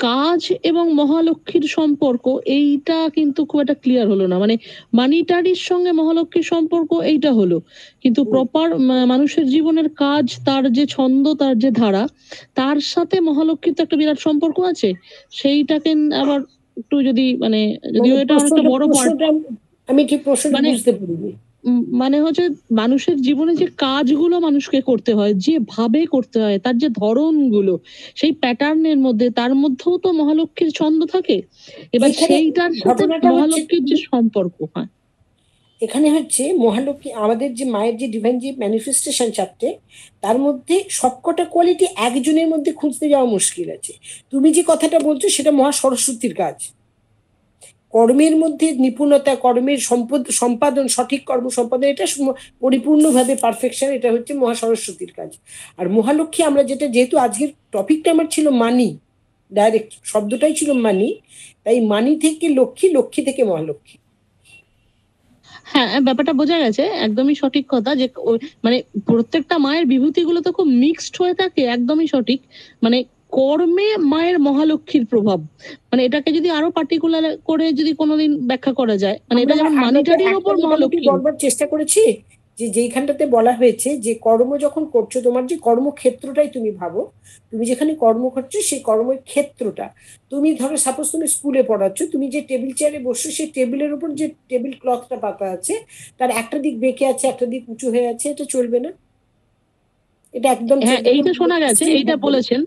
কাজ এবং মহালক্ষীর সম্পর্ক এইটা কিন্তু খুব একটা ক্লিয়ার হলো না মানে মানিটারির সঙ্গে মহালক্ষীর সম্পর্ক এইটা হলো কিন্তু প্রপার মানুষের জীবনের কাজ তার যে ছন্দ তার যে ধারা তার সাথে মহালক্ষ্মীর তো একটা বিরাট সম্পর্ক আছে সেইটাকে আবার একটু যদি মানে যদিও এটা মানে বড় আমি ঠিক প্রশ্ন মানে বুঝতে পারিনি মানে হচ্ছে মানুষের জীবনে যে কাজগুলো মানুষকে করতে হয় যেভাবে করতে হয় তার যে ধরন গুলো সেই প্যাটার্নের মধ্যে তার মধ্যেও তো মহালক্ষ্মীর ছন্দ থাকে এবার সেইটার সাথে মহালক্ষ্মীর যে সম্পর্ক হয় হ্যাঁ। এখানে হচ্ছে মহালক্ষ্মী আমাদের যে মায়ের যে ডিভাইন যে ম্যানিফেস্টেশন চারটে তার মধ্যে সবকটা কোয়ালিটি একজনের মধ্যে খুঁজতে যাওয়া মুশকিল আছে তুমি যে কথাটা বলছো সেটা মহা সরস্বতীর কাজ কর্মের মধ্যে নিপুণতা কর্মের সম্পদ সম্পাদন সঠিক কর্ম সম্পাদন এটা পরিপূর্ণভাবে পারফেকশন এটা হচ্ছে মহাসরস্বতীর কাজ আর মহালক্ষ্মী আমরা যেটা যেহেতু আজকের টপিকটা আমার ছিল মানি ডাইরেক্ট শব্দটাই ছিল মানি তাই মানি থেকে লক্ষ্মী লক্ষ্মী থেকে মহালক্ষ্মী হ্যাঁ ব্যাপারটা বোঝা গেছে একদমই সঠিক কথা যে মানে প্রত্যেকটা মায়ের বিভূতিগুলো তো খুব মিক্সড হয়ে থাকে একদমই সঠিক মানে কর্মে মায়ের মহালক্ষীর প্রভাব মানে এটাকে যদি আরো পার্টিকুলার করে যদি কোনোদিন ব্যাখ্যা করা যায় মানে এটা যেমন মানিটারির উপর মহালক্ষী বলবার চেষ্টা করেছি যে যেইখানটাতে বলা হয়েছে যে কর্ম যখন করছো তোমার যে কর্মক্ষেত্রটাই তুমি ভাবো তুমি যেখানে কর্ম করছো সেই কর্মের ক্ষেত্রটা তুমি ধরো সাপোজ তুমি স্কুলে পড়াচ্ছ তুমি যে টেবিল চেয়ারে বসছো সেই টেবিলের উপর যে টেবিল ক্লথটা পাতা আছে তার একটা দিক বেঁকে আছে একটা দিক উঁচু হয়ে আছে এটা চলবে না এটা একদম হ্যাঁ এইটা শোনা গেছে এইটা বলেছেন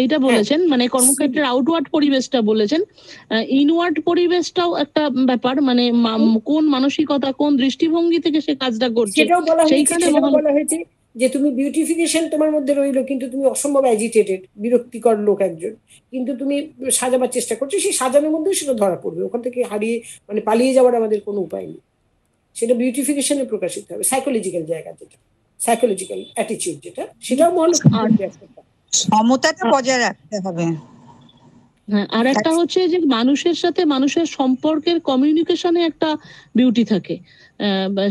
এইটা হ্যাঁ, বলেছেন মানে কর্মক্ষেত্রের আউটওয়ার্ড পরিবেশটা বলেছেন ইনওয়ার্ড পরিবেশটাও একটা ব্যাপার মানে কোন মানসিকতা কোন দৃষ্টিভঙ্গি থেকে সে কাজটা করছে বলা হয়েছে যে তুমি বিউটিফিকেশন তোমার মধ্যে রইলো কিন্তু তুমি অসম্ভব অ্যাজিটেটেড বিরক্তিকর লোক একজন কিন্তু তুমি সাজাবার চেষ্টা করছো সেই সাজানোর মধ্যেও সেটা ধরা পড়বে ওখান থেকে হারিয়ে মানে পালিয়ে যাওয়ার আমাদের কোনো উপায় নেই সেটা বিউটিফিকেশনে প্রকাশিত হবে সাইকোলজিক্যাল জায়গা যেটা সাইকোলজিক্যাল অ্যাটিচিউড যেটা সেটাও মহল সমতাটা বজায় রাখতে হবে হ্যাঁ আর একটা হচ্ছে যে মানুষের সাথে মানুষের সম্পর্কের কমিউনিকেশনে একটা বিউটি থাকে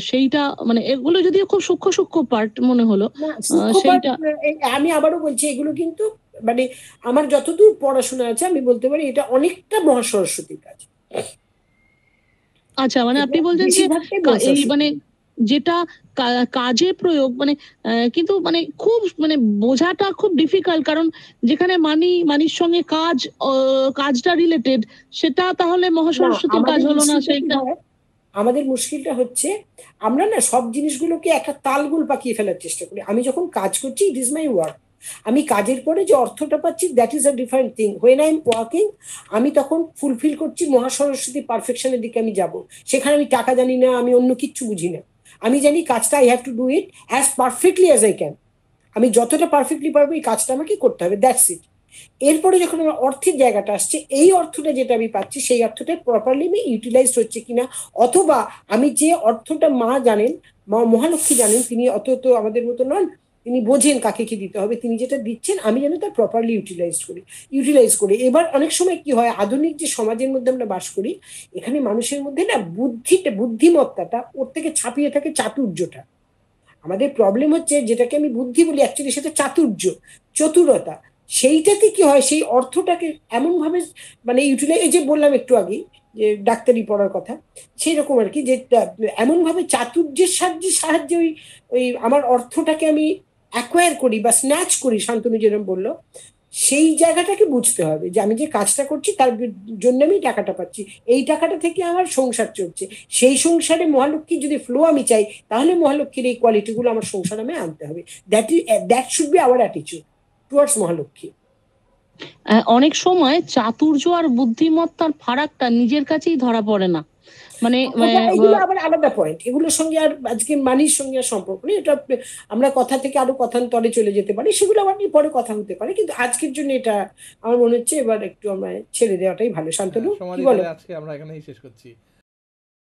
সেইটা মানে এগুলো যদি খুব সূক্ষ্ম সূক্ষ্ম পার্ট মনে হলো সেইটা মানে আমি আবারও বলছি এগুলো কিন্তু মানে আমার যতদূর পড়াশোনা আছে আমি বলতে পারি এটা অনেকটা মহাসরস্বতীর কাজ আচ্ছা মানে আপনি বলছেন যে এই মানে যেটা কাজে প্রয়োগ মানে কিন্তু মানে খুব মানে বোঝাটা খুব ডিফিকাল্ট কারণ যেখানে মানি মানির সঙ্গে কাজ কাজটা রিলেটেড সেটা তাহলে মহাসরস্বতীর কাজ হলো না সেইটা আমাদের মুশকিলটা হচ্ছে আমরা না সব জিনিসগুলোকে একটা তালগোল পাকিয়ে ফেলার চেষ্টা করি আমি যখন কাজ করছি ইট ইজ মাই ওয়ার্ক আমি কাজের পরে যে অর্থটা পাচ্ছি that is a different thing when I am working আমি তখন ফুলফিল করছি মহাসরস্বতী পারফেকশনের দিকে আমি যাব সেখানে আমি টাকা জানি না আমি অন্য কিচ্ছু বুঝি না আমি জানি কাজটা I have to do it as perfectly as I can আমি যতটা পারফেক্টলি পারবো এই কাজটা আমাকে করতে হবে দ্যাটস ইট এরপরে যখন আমার অর্থের জায়গাটা আসছে এই অর্থটা যেটা আমি পাচ্ছি সেই অর্থটা প্রপারলি আমি ইউটিলাইজ হচ্ছে কিনা অথবা আমি যে অর্থটা মা জানেন মা মহালক্ষ্মী জানেন তিনি অত তো আমাদের মতো নন তিনি বোঝেন কাকে কি দিতে হবে তিনি যেটা দিচ্ছেন আমি যেন তার প্রপারলি ইউটিলাইজ করি ইউটিলাইজ করি এবার অনেক সময় কি হয় আধুনিক যে সমাজের মধ্যে আমরা বাস করি এখানে মানুষের মধ্যে না বুদ্ধিটা বুদ্ধিমত্তাটা ওর থেকে ছাপিয়ে থাকে চাতুর্যটা আমাদের প্রবলেম হচ্ছে যেটাকে আমি বুদ্ধি বলি অ্যাকচুয়ালি সেটা চাতুর্য চতুরতা সেইটাতে কি হয় সেই অর্থটাকে এমনভাবে মানে ইউটিলাইজ এই যে বললাম একটু আগে যে ডাক্তারি পড়ার কথা সেই রকম আর কি যে এমনভাবে চাতুর্যের সাহায্যে সাহায্যে ওই ওই আমার অর্থটাকে আমি অ্যাকোয়ার করি বা স্ন্যাচ করি শান্তনু যেরকম বললো সেই জায়গাটাকে বুঝতে হবে যে আমি যে কাজটা করছি তার জন্য আমি টাকাটা পাচ্ছি এই টাকাটা থেকে আমার সংসার চলছে সেই সংসারে মহালক্ষ্মীর যদি ফ্লো আমি চাই তাহলে মহালক্ষ্মীর এই কোয়ালিটিগুলো আমার সংসার আমি আনতে হবে that is that should be our অ্যাটিচিউড টুয়ার্ডস মহালক্ষ্মী অনেক সময় চাতুর্য আর বুদ্ধিমত্তার ফারাকটা নিজের কাছেই ধরা পড়ে না মানে, আচ্ছা, মানে এগুলো আবার আলাদা পয়েন্ট এগুলোর সঙ্গে আর আজকে মানির সঙ্গে সম্পর্ক নেই এটা আমরা কথা থেকে আরো কথান্তরে চলে যেতে পারি সেগুলো আবার নিয়ে পরে কথা হতে পারে কিন্তু আজকের জন্য এটা আমার মনে হচ্ছে এবার একটু আমরা ছেড়ে দেওয়াটাই ভালো শান্তনু হ্যাঁ, কি আজকে আমরা এখানেই শেষ করছি